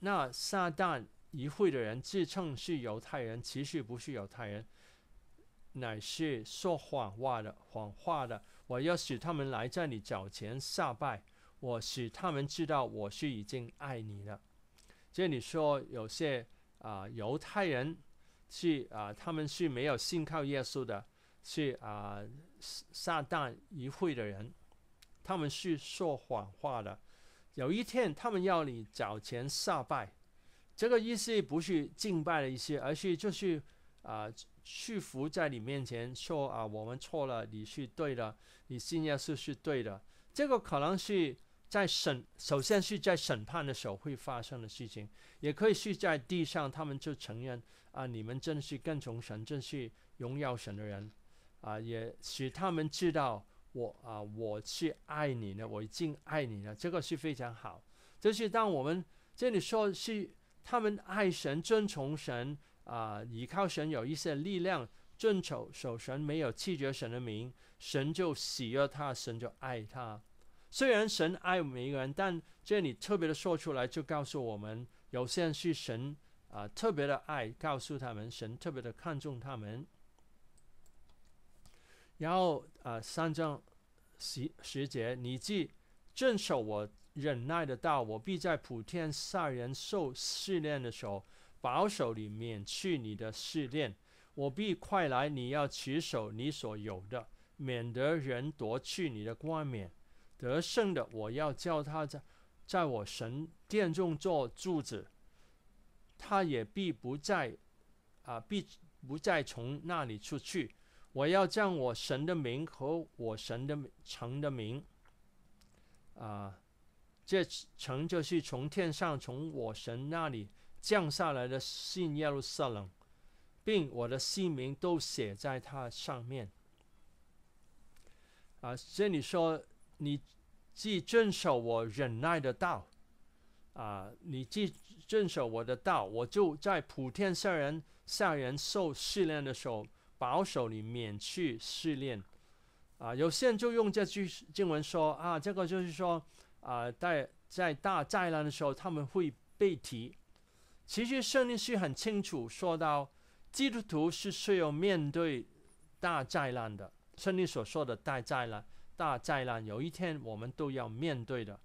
那撒旦一会的人自称是犹太人，其实不是犹太人，乃是说谎话的。谎话的，我要使他们来在你脚前下拜，我使他们知道我是已经爱你了。这里说有些啊犹太人去啊，他们是没有信靠耶稣的，去啊撒旦一会的人，他们是说谎话的。有一天，他们要你找钱撒拜，这个意思不是敬拜的意思，而是就是啊屈服在你面前说啊，我们错了，你是对的，你信耶稣是对的。这个可能是。在审，首先是在审判的时候会发生的事情，也可以是在地上，他们就承认啊，你们真是跟从神，真是荣耀神的人，啊，也使他们知道我啊，我是爱你的，我已经爱你了，这个是非常好。就是当我们这里说是他们爱神、遵从神啊，依靠神有一些力量，遵守守神没有弃绝神的名，神就喜悦他，神就爱他。虽然神爱每一个人，但这里特别的说出来，就告诉我们有些人是神啊特别的爱，告诉他们神特别的看重他们。然后啊，三章十十节，你既遵守我忍耐的道，我必在普天下人受试炼的时候保守你，免去你的试炼。我必快来，你要取守你所有的，免得人夺去你的冠冕。得胜的，我要叫他在在我神殿中做柱子，他也必不再啊，必不再从那里出去。我要将我神的名和我神的城的名啊，这城就是从天上从我神那里降下来的信耶路撒冷，并我的姓名都写在它上面啊。这里说。你既遵守我忍耐的道，啊，你既遵守我的道，我就在普天下人下人受试炼的时候，保守你免去试炼。啊，有些人就用这句经文说啊，这个就是说啊，在在大灾难的时候，他们会被提。其实圣经是很清楚说到，基督徒是需要面对大灾难的。圣经所说的大灾难。大灾难有一天我们都要面对的，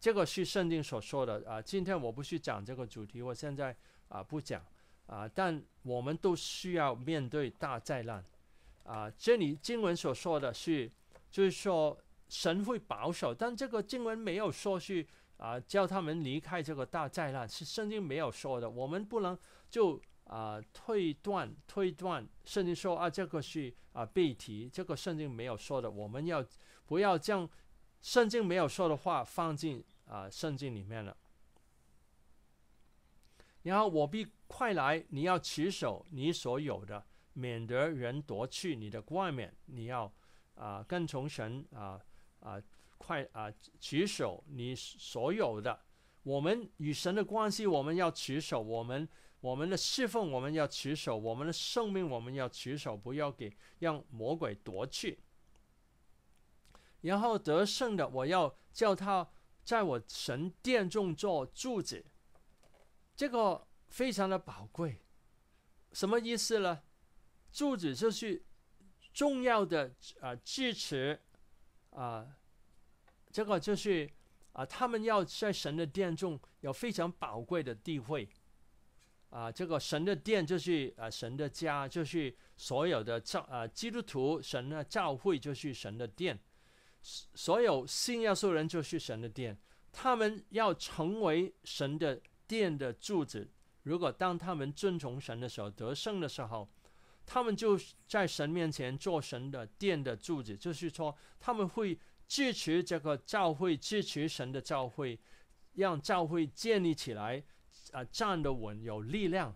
这个是圣经所说的啊。今天我不去讲这个主题，我现在啊不讲啊。但我们都需要面对大灾难啊。这里经文所说的是，就是说神会保守，但这个经文没有说是啊叫他们离开这个大灾难，是圣经没有说的。我们不能就啊推断推断圣经说啊这个是啊背题，这个圣经没有说的，我们要。不要将圣经没有说的话放进啊圣经里面了。然后我必快来，你要取守你所有的，免得人夺去你的冠冕。你要啊跟从神啊啊快啊取守你所有的。我们与神的关系，我们要取守；我们我们的侍奉，我们要取守；我们的生命，我们要取守，不要给让魔鬼夺去。然后得胜的，我要叫他在我神殿中做柱子。这个非常的宝贵，什么意思呢？柱子就是重要的啊支持啊，这个就是啊，他们要在神的殿中有非常宝贵的地位啊。这个神的殿就是啊，神的家就是所有的教啊，基督徒神的教会就是神的殿。所有信耶稣人就是神的殿，他们要成为神的殿的柱子。如果当他们遵从神的时候得胜的时候，他们就在神面前做神的殿的柱子。就是说，他们会支持这个教会，支持神的教会，让教会建立起来，啊，站得稳，有力量。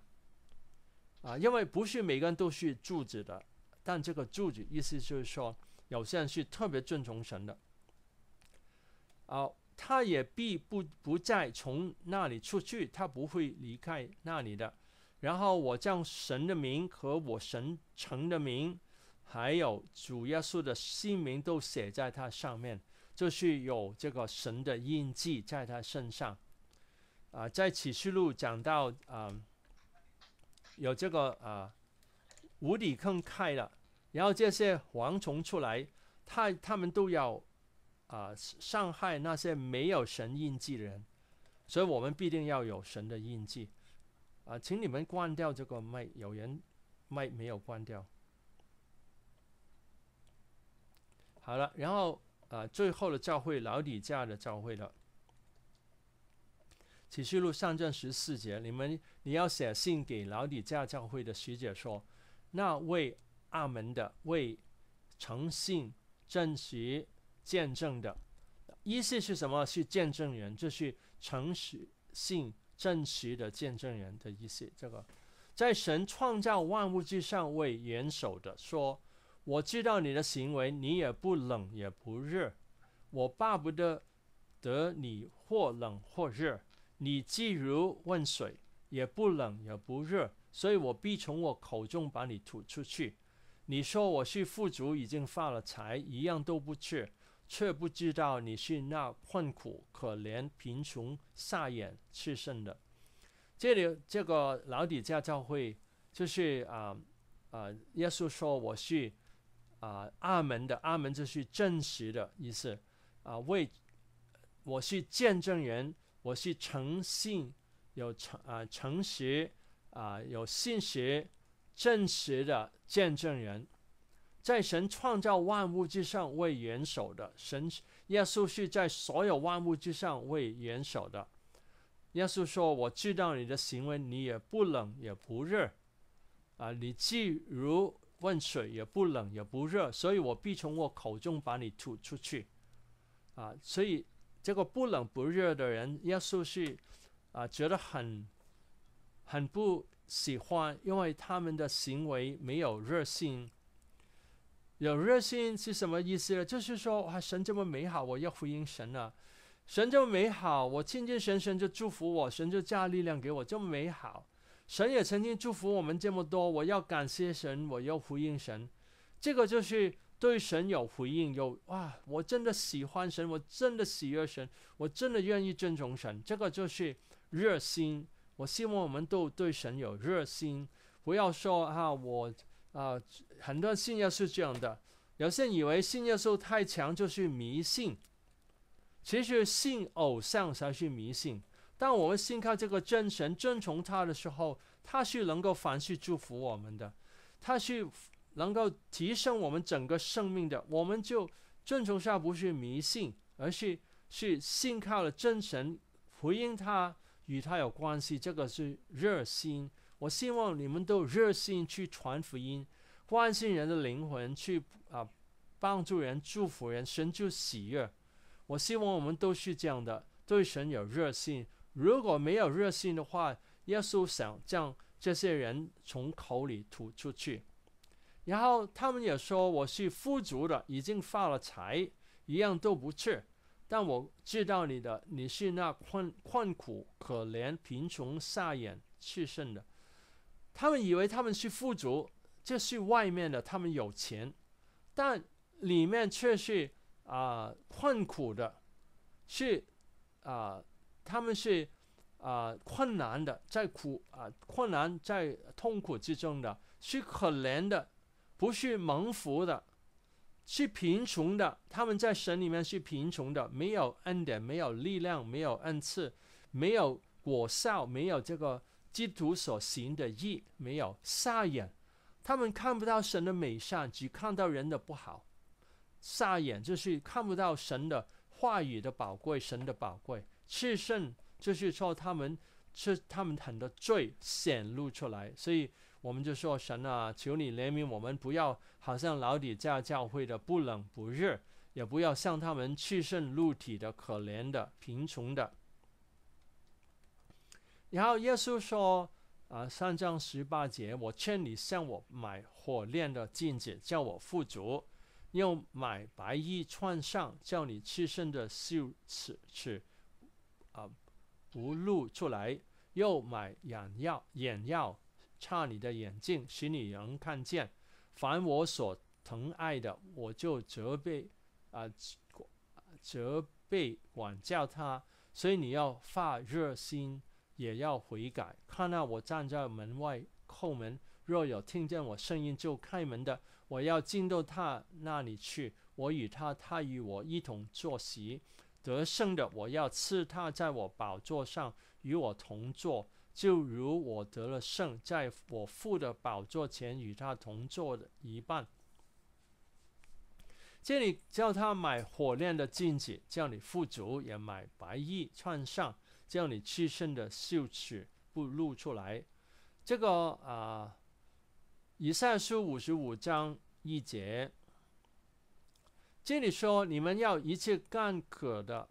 啊，因为不是每个人都去柱子的，但这个柱子意思就是说。有些人是特别尊崇神的，啊，他也必不不再从那里出去，他不会离开那里的。然后我将神的名和我神成的名，还有主耶稣的姓名都写在他上面，就是有这个神的印记在他身上。啊，在启示录讲到啊，有这个啊无底坑开了。然后这些蝗虫出来，他他们都要啊伤害那些没有神印记的人，所以我们必定要有神的印记啊！请你们关掉这个麦，有人麦没有关掉。好了，然后啊，最后的教会老底家的教会了启示录上卷十四节，你们你要写信给老底家教会的学姐说，那位。阿门的为诚信、正实见证的，意思是什么？是见证人，就是诚实、信、真实的见证人的意思。这个，在神创造万物之上为元首的说：“我知道你的行为，你也不冷也不热，我巴不得得你或冷或热。你既如问水，也不冷也不热，所以我必从我口中把你吐出去。”你说我是富足，已经发了财，一样都不缺，却不知道你是那困苦、可怜、贫穷、瞎眼、赤身的。这里这个老底家教会就是啊啊，耶稣说我是啊阿门的阿门，就是真实的意思啊，为我是见证人，我是诚信有诚啊诚实啊有信实。真实的见证人，在神创造万物之上为元首的神，耶稣是在所有万物之上为元首的。耶稣说：“我知道你的行为，你也不冷也不热，啊，你既如问水，也不冷也不热，所以我必从我口中把你吐出去，啊，所以这个不冷不热的人，耶稣是啊，觉得很很不。”喜欢，因为他们的行为没有热心。有热心是什么意思呢？就是说，哇，神这么美好，我要回应神了。神这么美好，我亲近神，神就祝福我，神就加力量给我，这么美好。神也曾经祝福我们这么多，我要感谢神，我要回应神。这个就是对神有回应，有哇，我真的喜欢神，我真的喜悦神，我真的愿意尊重神。这个就是热心。我希望我们都对神有热心，不要说啊，我啊，很多信仰是这样的，有些人以为信耶稣太强就是迷信，其实信偶像才是迷信。当我们信靠这个真神，遵从他的时候，他是能够凡事祝福我们的，他是能够提升我们整个生命的。我们就尊从下不是迷信，而是是信靠了真神，回应他。与他有关系，这个是热心。我希望你们都热心去传福音，关心人的灵魂，去啊帮助人、祝福人，神就喜悦。我希望我们都是这样的，对神有热心。如果没有热心的话，耶稣想将这些人从口里吐出去。然后他们也说我是富足的，已经发了财，一样都不缺。但我知道你的，你是那困困苦、可怜、贫穷、下眼、气盛的。他们以为他们是富足，这是外面的，他们有钱，但里面却是啊困苦的，是啊，他们是啊困难的，在苦啊困难在痛苦之中的，是可怜的，不是蒙福的。是贫穷的，他们在神里面是贫穷的，没有恩典，没有力量，没有恩赐，没有果效，没有这个基督徒行的义，没有瞎眼，他们看不到神的美善，只看到人的不好。瞎眼就是看不到神的话语的宝贵，神的宝贵。赤身就是说他们是他们很多罪显露出来，所以。我们就说神啊，求你怜悯我们，不要好像老底家教会的不冷不热，也不要像他们弃圣入体的可怜的贫穷的。然后耶稣说，啊，三章十八节，我劝你向我买火炼的镜子，叫我富足；又买白衣穿上，叫你弃圣的羞耻耻，啊，不露出来；又买眼药眼药。差你的眼镜，使你能看见。凡我所疼爱的，我就责备，啊，责备管教他。所以你要发热心，也要悔改。看到我站在门外叩门，若有听见我声音就开门的，我要进到他那里去。我与他，他与我一同坐席。得胜的，我要赐他在我宝座上与我同坐。就如我得了圣，在我父的宝座前与他同坐的一半。这里叫他买火炼的镜子，叫你富足也买白衣穿上，叫你赤身的羞耻不露出来。这个啊，以上是五十五章一节。这里说你们要一切干渴的，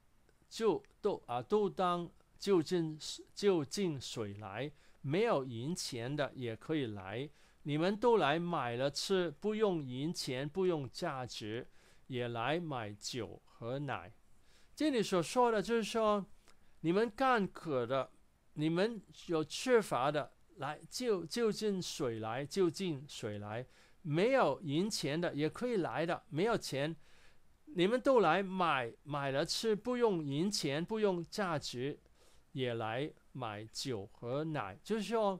就都啊都当。就近就近水来，没有银钱的也可以来。你们都来买了吃，不用银钱，不用价值，也来买酒和奶。这里所说的就是说，你们干渴的，你们有缺乏的，来就就近水来，就近水来，没有银钱的也可以来的，没有钱，你们都来买买了吃，不用银钱，不用价值。也来买酒和奶，就是说，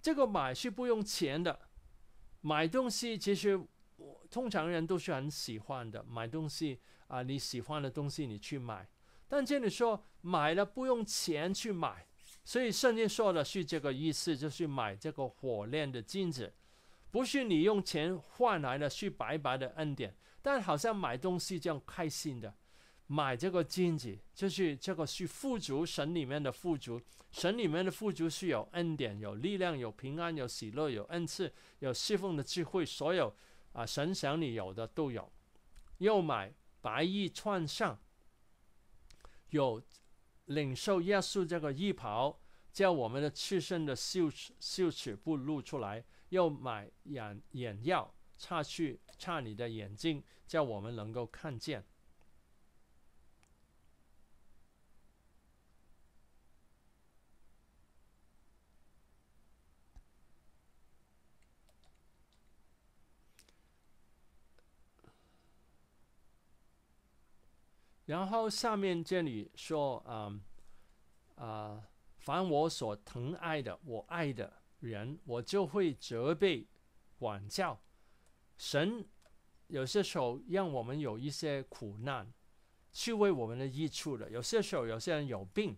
这个买是不用钱的。买东西其实，通常人都是很喜欢的。买东西啊，你喜欢的东西你去买，但这里说买了不用钱去买，所以圣经说的是这个意思，就是买这个火炼的金子，不是你用钱换来的，是白白的恩典。但好像买东西这样开心的。买这个金子，就是这个是富足神里面的富足，神里面的富足是有恩典、有力量、有平安、有喜乐、有恩赐、有侍奉的机会，所有啊神想你有的都有。又买白玉串项，有领受耶稣这个浴袍，叫我们的赤身的羞耻、羞耻不露出来。又买眼眼药，擦去擦你的眼睛，叫我们能够看见。然后下面这里说啊啊，凡我所疼爱的，我爱的人，我就会责备管教。神有些时候让我们有一些苦难，去为我们的益处的。有些时候有些人有病，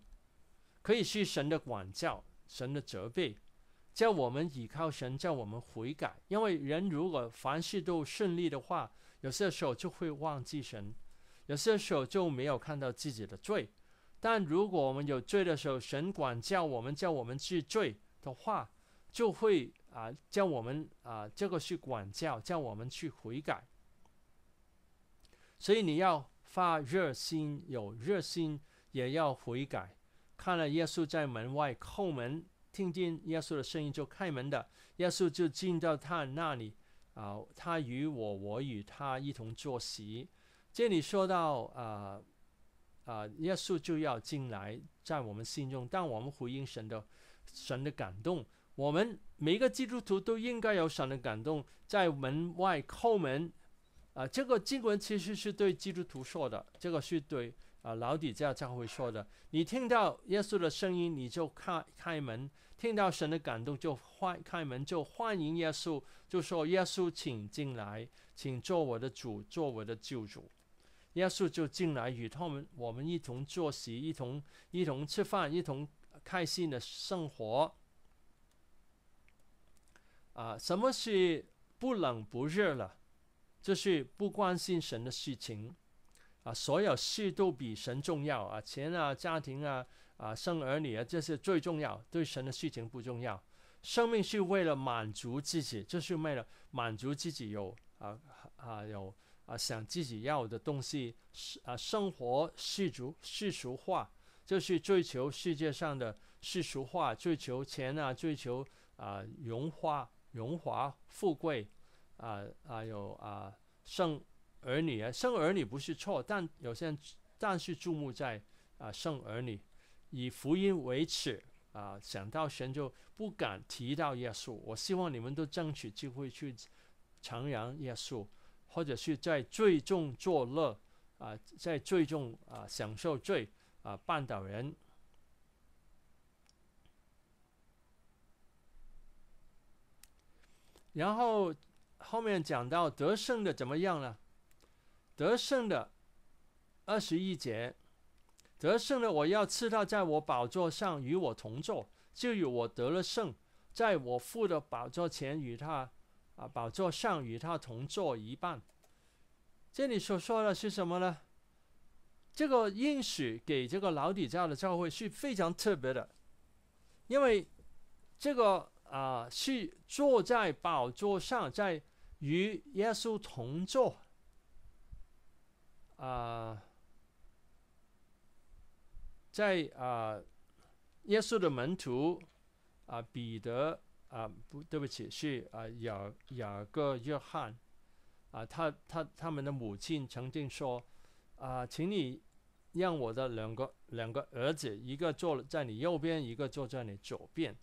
可以是神的管教，神的责备，叫我们依靠神，叫我们悔改。因为人如果凡事都顺利的话，有些时候就会忘记神。有些时候就没有看到自己的罪，但如果我们有罪的时候，神管教我们，叫我们去罪的话，就会啊叫我们啊这个去管教，叫我们去悔改。所以你要发热心，有热心也要悔改。看了耶稣在门外叩门，听见耶稣的声音就开门的，耶稣就进到他那里啊，他与我，我与他一同坐席。这里说到啊啊，耶稣就要进来，在我们心中。但我们回应神的神的感动，我们每一个基督徒都应该有神的感动。在门外叩门啊，这个经文其实是对基督徒说的，这个是对啊老底教教会说的。你听到耶稣的声音，你就开开门；听到神的感动，就欢开门，就欢迎耶稣，就说耶稣，请进来，请做我的主，做我的救主。耶稣就进来与他们，我们一同坐席，一同一同吃饭，一同开心的生活。啊，什么是不冷不热了？就是不关心神的事情。啊，所有事都比神重要啊，钱啊，家庭啊，啊，生儿女啊，这些最重要，对神的事情不重要。生命是为了满足自己，就是为了满足自己有啊啊有。啊，想自己要的东西，是啊，生活世俗世俗化，就是追求世界上的世俗化，追求钱啊，追求啊荣华荣华富贵啊还有啊生儿女啊生儿女不是错，但有些人但是注目在啊生儿女，以福音为耻啊想到神就不敢提到耶稣。我希望你们都争取机会去徜徉耶稣。或者是在最重作乐，啊，在最重啊享受最啊，半岛人。然后后面讲到得胜的怎么样了？得胜的二十一节，得胜的我要赐他在我宝座上与我同坐，就与我得了胜，在我父的宝座前与他。啊，宝座上与他同坐一半。这里所说的是什么呢？这个应许给这个老底家的教会是非常特别的，因为这个啊是坐在宝座上，在与耶稣同坐。啊，在啊耶稣的门徒啊彼得。啊，不对不起，是啊雅雅各约翰，啊他他他们的母亲曾经说，啊，请你让我的两个两个儿子，一个坐在你右边，一个坐在你左边，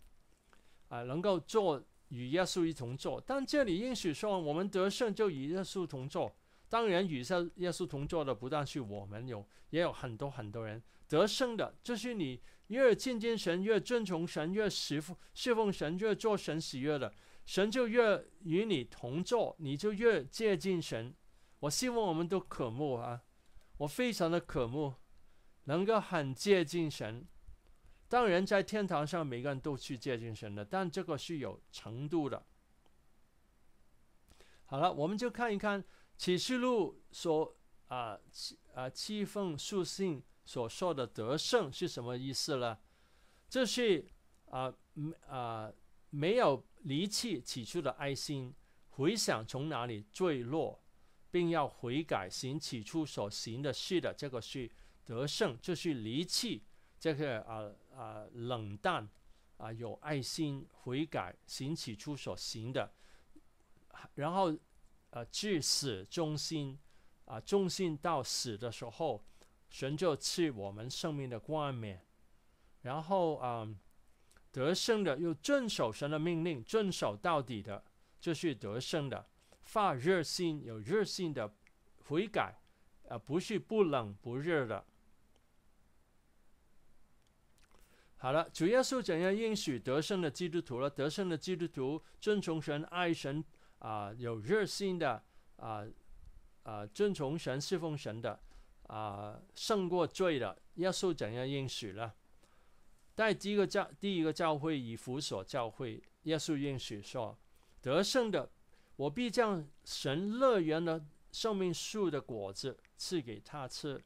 啊能够坐与耶稣一同坐。但这里应许说，我们得胜就与耶稣同坐。当然与耶稣同坐的不但是我们有，也有很多很多人。得胜的，就是你越亲近神，越尊崇神，越侍奉侍奉神，越做神喜悦的，神就越与你同坐，你就越接近神。我希望我们都渴慕啊，我非常的渴慕，能够很接近神。当然，在天堂上，每个人都去接近神的，但这个是有程度的。好了，我们就看一看启示录说啊啊七封书信。所说的得胜是什么意思呢？就是啊，没啊，没有离弃起初的爱心，回想从哪里坠落，并要悔改行起初所行的事的，这个是得胜，就是离弃，这个啊啊冷淡啊，有爱心悔改行起初所行的，然后啊至死忠心啊，忠心到死的时候。神就赐我们生命的冠冕，然后啊，得胜的又遵守神的命令，遵守到底的，就是得胜的。发热心，有热心的悔改，啊，不是不冷不热的。好了，主要稣怎样应许得胜的基督徒了？得胜的基督徒尊崇神，爱神啊，有热心的啊啊，遵从神，侍奉神的。啊，胜过罪的。耶稣怎样应许呢？在第一个教，第一个教会以弗所教会，耶稣应许说：“得胜的，我必将神乐园的生命树的果子赐给他吃。”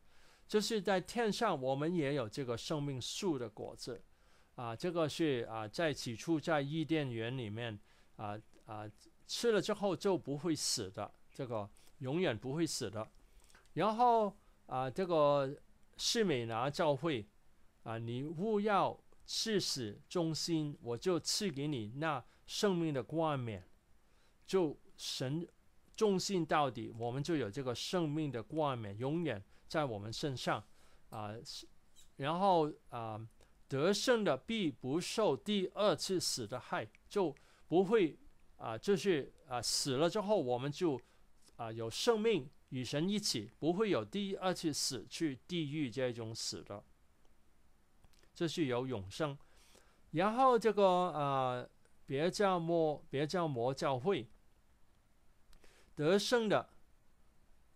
就是在天上，我们也有这个生命树的果子。啊，这个是啊，在此处在伊甸园里面啊啊吃了之后就不会死的，这个永远不会死的。然后。啊，这个施美拿教会啊，你勿要赐死忠心，我就赐给你那生命的冠冕，就神忠信到底，我们就有这个生命的冠冕，永远在我们身上啊。然后啊，得胜的必不受第二次死的害，就不会啊，就是啊死了之后，我们就啊有生命。与神一起，不会有第二次死，去地狱这种死的，这是有永生。然后这个啊，别叫魔，别叫魔教会得胜的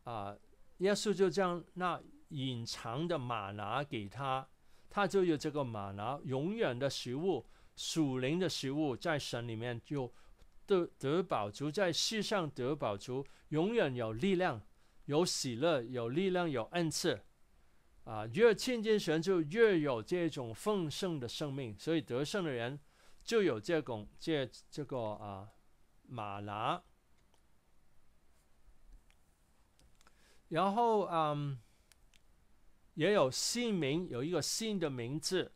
啊，耶稣就将那隐藏的马拿给他，他就有这个马拿永远的食物，属灵的食物在神里面就得得宝足，在世上得宝足，永远有力量。有喜乐，有力量，有恩赐，啊，越亲近神就越有这种丰盛的生命，所以得胜的人就有这种这这个啊马拉。然后啊，也有姓名，有一个姓的名字，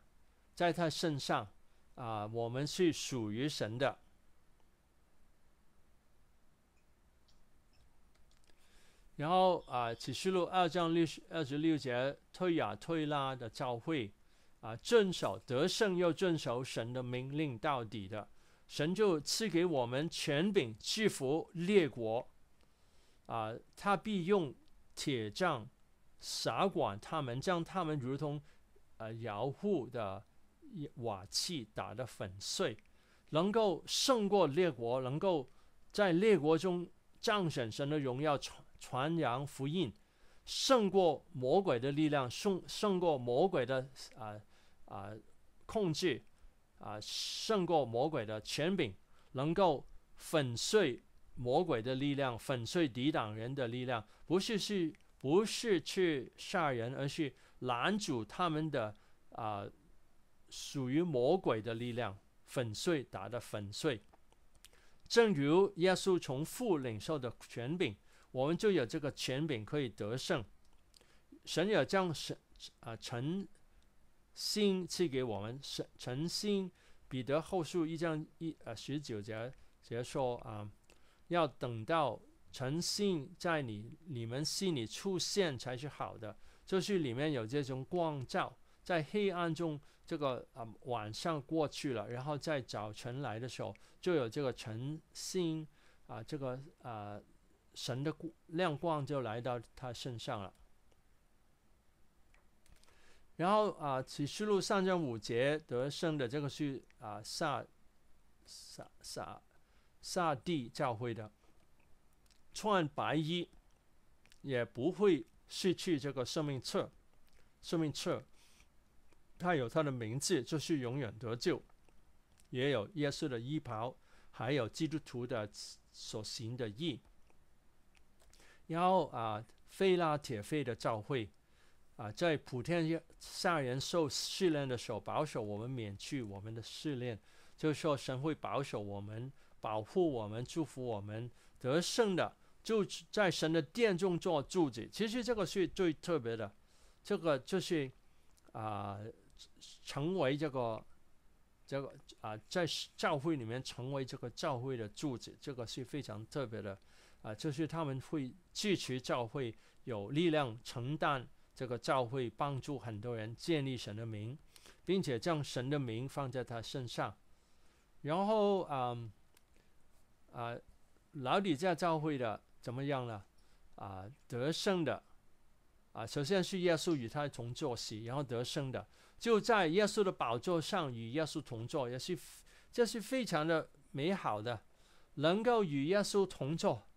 在他身上啊，我们是属于神的。然后啊，启示录二章六十二十六节，推亚推拉的教会啊，遵守得胜又遵守神的命令到底的，神就赐给我们权柄制服列国啊，他必用铁杖撒管他们，将他们如同呃摇户的瓦器打得粉碎，能够胜过列国，能够在列国中彰显神的荣耀。传扬福音，胜过魔鬼的力量，胜胜过魔鬼的啊啊控制啊，胜过魔鬼的权柄，能够粉碎魔鬼的力量，粉碎抵挡人的力量。不是去不是去杀人，而是拦阻他们的啊属于魔鬼的力量，粉碎打的粉碎。正如耶稣从父领受的权柄。我们就有这个权柄可以得胜，神有将神啊诚信赐给我们，神诚信彼得后书一章一呃十九节节说啊，要等到诚信在你你们心里出现才是好的，就是里面有这种光照，在黑暗中这个啊晚上过去了，然后在早晨来的时候就有这个诚信啊这个啊。神的光亮光就来到他身上了。然后啊，启示录上这五节得胜的这个是啊撒撒撒撒地教会的穿白衣，也不会失去这个生命册。生命册，他有他的名字，就是永远得救，也有耶稣的衣袍，还有基督徒的所行的义。然后啊，废拉铁废的教会啊，在普天下人受试炼的时候，保守我们免去我们的试炼，就是说神会保守我们，保护我们，祝福我们得胜的，就在神的殿中做柱子。其实这个是最特别的，这个就是啊，成为这个这个啊，在教会里面成为这个教会的柱子，这个是非常特别的。啊，就是他们会支持教会，有力量承担这个教会，帮助很多人建立神的名，并且将神的名放在他身上。然后啊啊，老底嘉教会的怎么样了？啊，得胜的啊，首先是耶稣与他同坐席，然后得胜的就在耶稣的宝座上与耶稣同坐，也是这是非常的美好的，能够与耶稣同坐。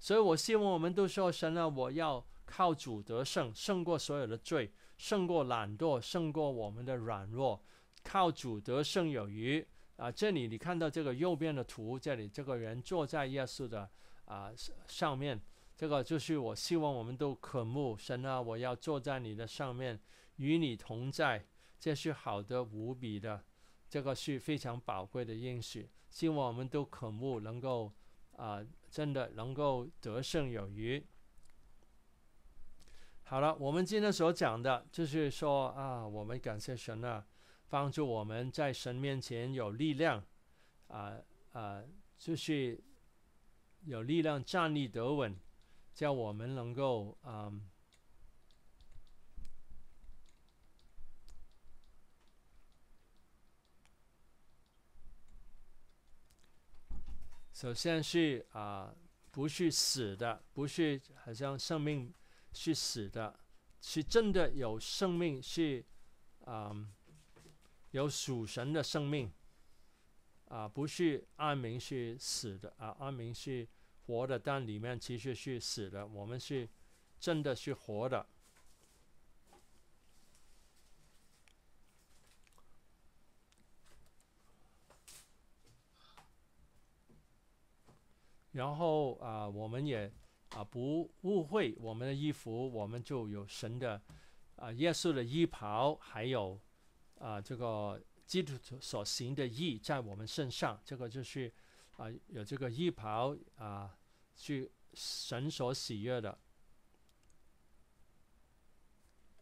所以我希望我们都说神啊，我要靠主得胜，胜过所有的罪，胜过懒惰，胜过我们的软弱，靠主得胜有余啊！这里你看到这个右边的图，这里这个人坐在耶稣的啊上面，这个就是我希望我们都渴慕神啊，我要坐在你的上面，与你同在，这是好的无比的，这个是非常宝贵的应许。希望我们都渴慕，能够啊。真的能够得胜有余。好了，我们今天所讲的就是说啊，我们感谢神啊，帮助我们在神面前有力量，啊啊，就是有力量站立得稳，叫我们能够嗯。首先是啊，不是死的，不是好像生命是死的，是真的有生命，是啊，有属神的生命啊，不是安民是死的啊，安民是活的，但里面其实是死的，我们是真的是活的。然后啊，我们也啊不误会我们的衣服，我们就有神的啊，耶稣的衣袍，还有啊这个基督所行的义在我们身上。这个就是啊有这个衣袍啊，是神所喜悦的。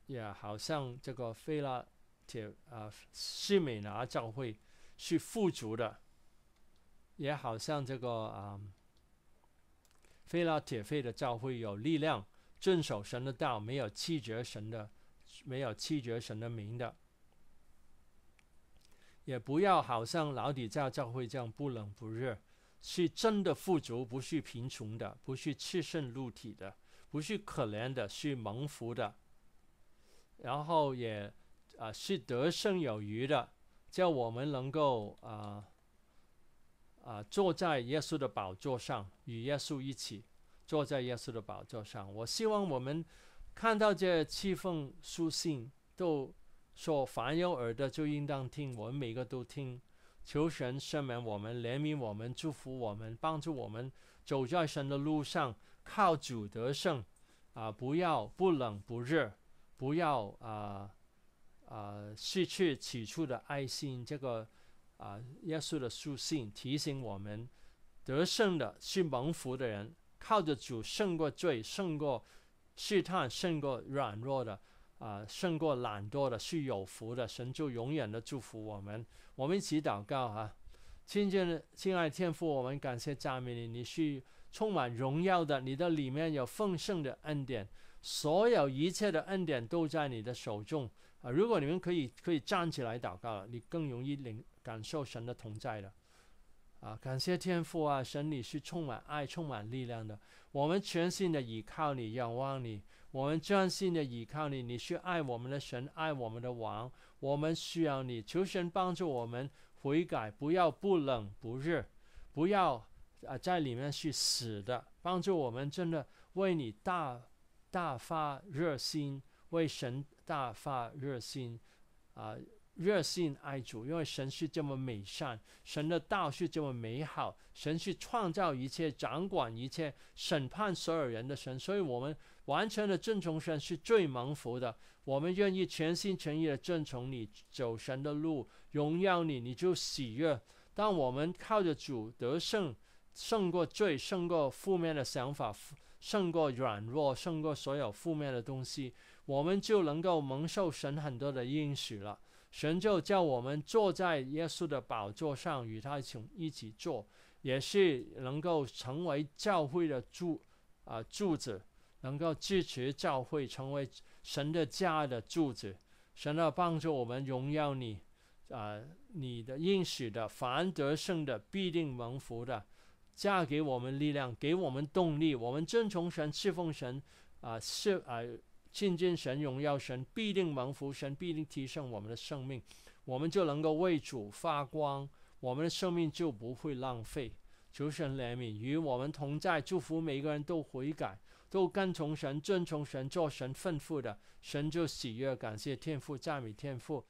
也好像这个菲拉铁啊西美拿教会是富足的，也好像这个啊。废了铁废的教会有力量，遵守神的道，没有弃绝神的，没有弃绝神的名的。也不要好像老底教教会这样不冷不热，是真的富足，不是贫穷的，不是赤身露体的，不是可怜的，是蒙福的。然后也啊，是得胜有余的，叫我们能够啊。啊，坐在耶稣的宝座上，与耶稣一起坐在耶稣的宝座上。我希望我们看到这七封书信，都说凡有耳朵就应当听，我们每个都听。求神赦免我们，怜悯我们，祝福我们，帮助我们走在神的路上，靠主得胜。啊，不要不冷不热，不要啊啊失去起初的爱心。这个。啊，耶稣的书信提醒我们，得胜的是蒙福的人，靠着主胜过罪，胜过试探，胜过软弱的，啊，胜过懒惰的，是有福的。神就永远的祝福我们。我们一起祷告啊，亲近的，亲爱天父，我们感谢赞美你，你是充满荣耀的，你的里面有丰盛的恩典，所有一切的恩典都在你的手中。啊，如果你们可以可以站起来祷告了，你更容易领。感受神的同在的，啊，感谢天父啊，神，你是充满爱、充满力量的。我们全心的依靠你，仰望你；我们专心的依靠你，你是爱我们的神，爱我们的王。我们需要你，求神帮助我们悔改，不要不冷不热，不要啊，在里面去死的。帮助我们真的为你大大发热心，为神大发热心，啊。热心爱主，因为神是这么美善，神的道是这么美好，神是创造一切、掌管一切、审判所有人的神。所以，我们完全的遵从神是最蒙福的。我们愿意全心全意的遵从你，走神的路，荣耀你，你就喜悦。当我们靠着主得胜，胜过罪，胜过负面的想法，胜过软弱，胜过所有负面的东西，我们就能够蒙受神很多的应许了。神就叫我们坐在耶稣的宝座上，与他起一起坐，也是能够成为教会的柱啊柱子，能够支持教会成为神的家的柱子。神要帮助我们荣耀你啊，你的应许的、凡得胜的、必定蒙福的，嫁给我们力量，给我们动力。我们遵从神，侍奉神，啊，是啊。亲近神，荣耀神，必定蒙福神，必定提升我们的生命，我们就能够为主发光，我们的生命就不会浪费。主神怜悯，与我们同在，祝福每个人都悔改，都跟从神，遵从神，做神吩咐的，神就喜悦，感谢天父赞美天父。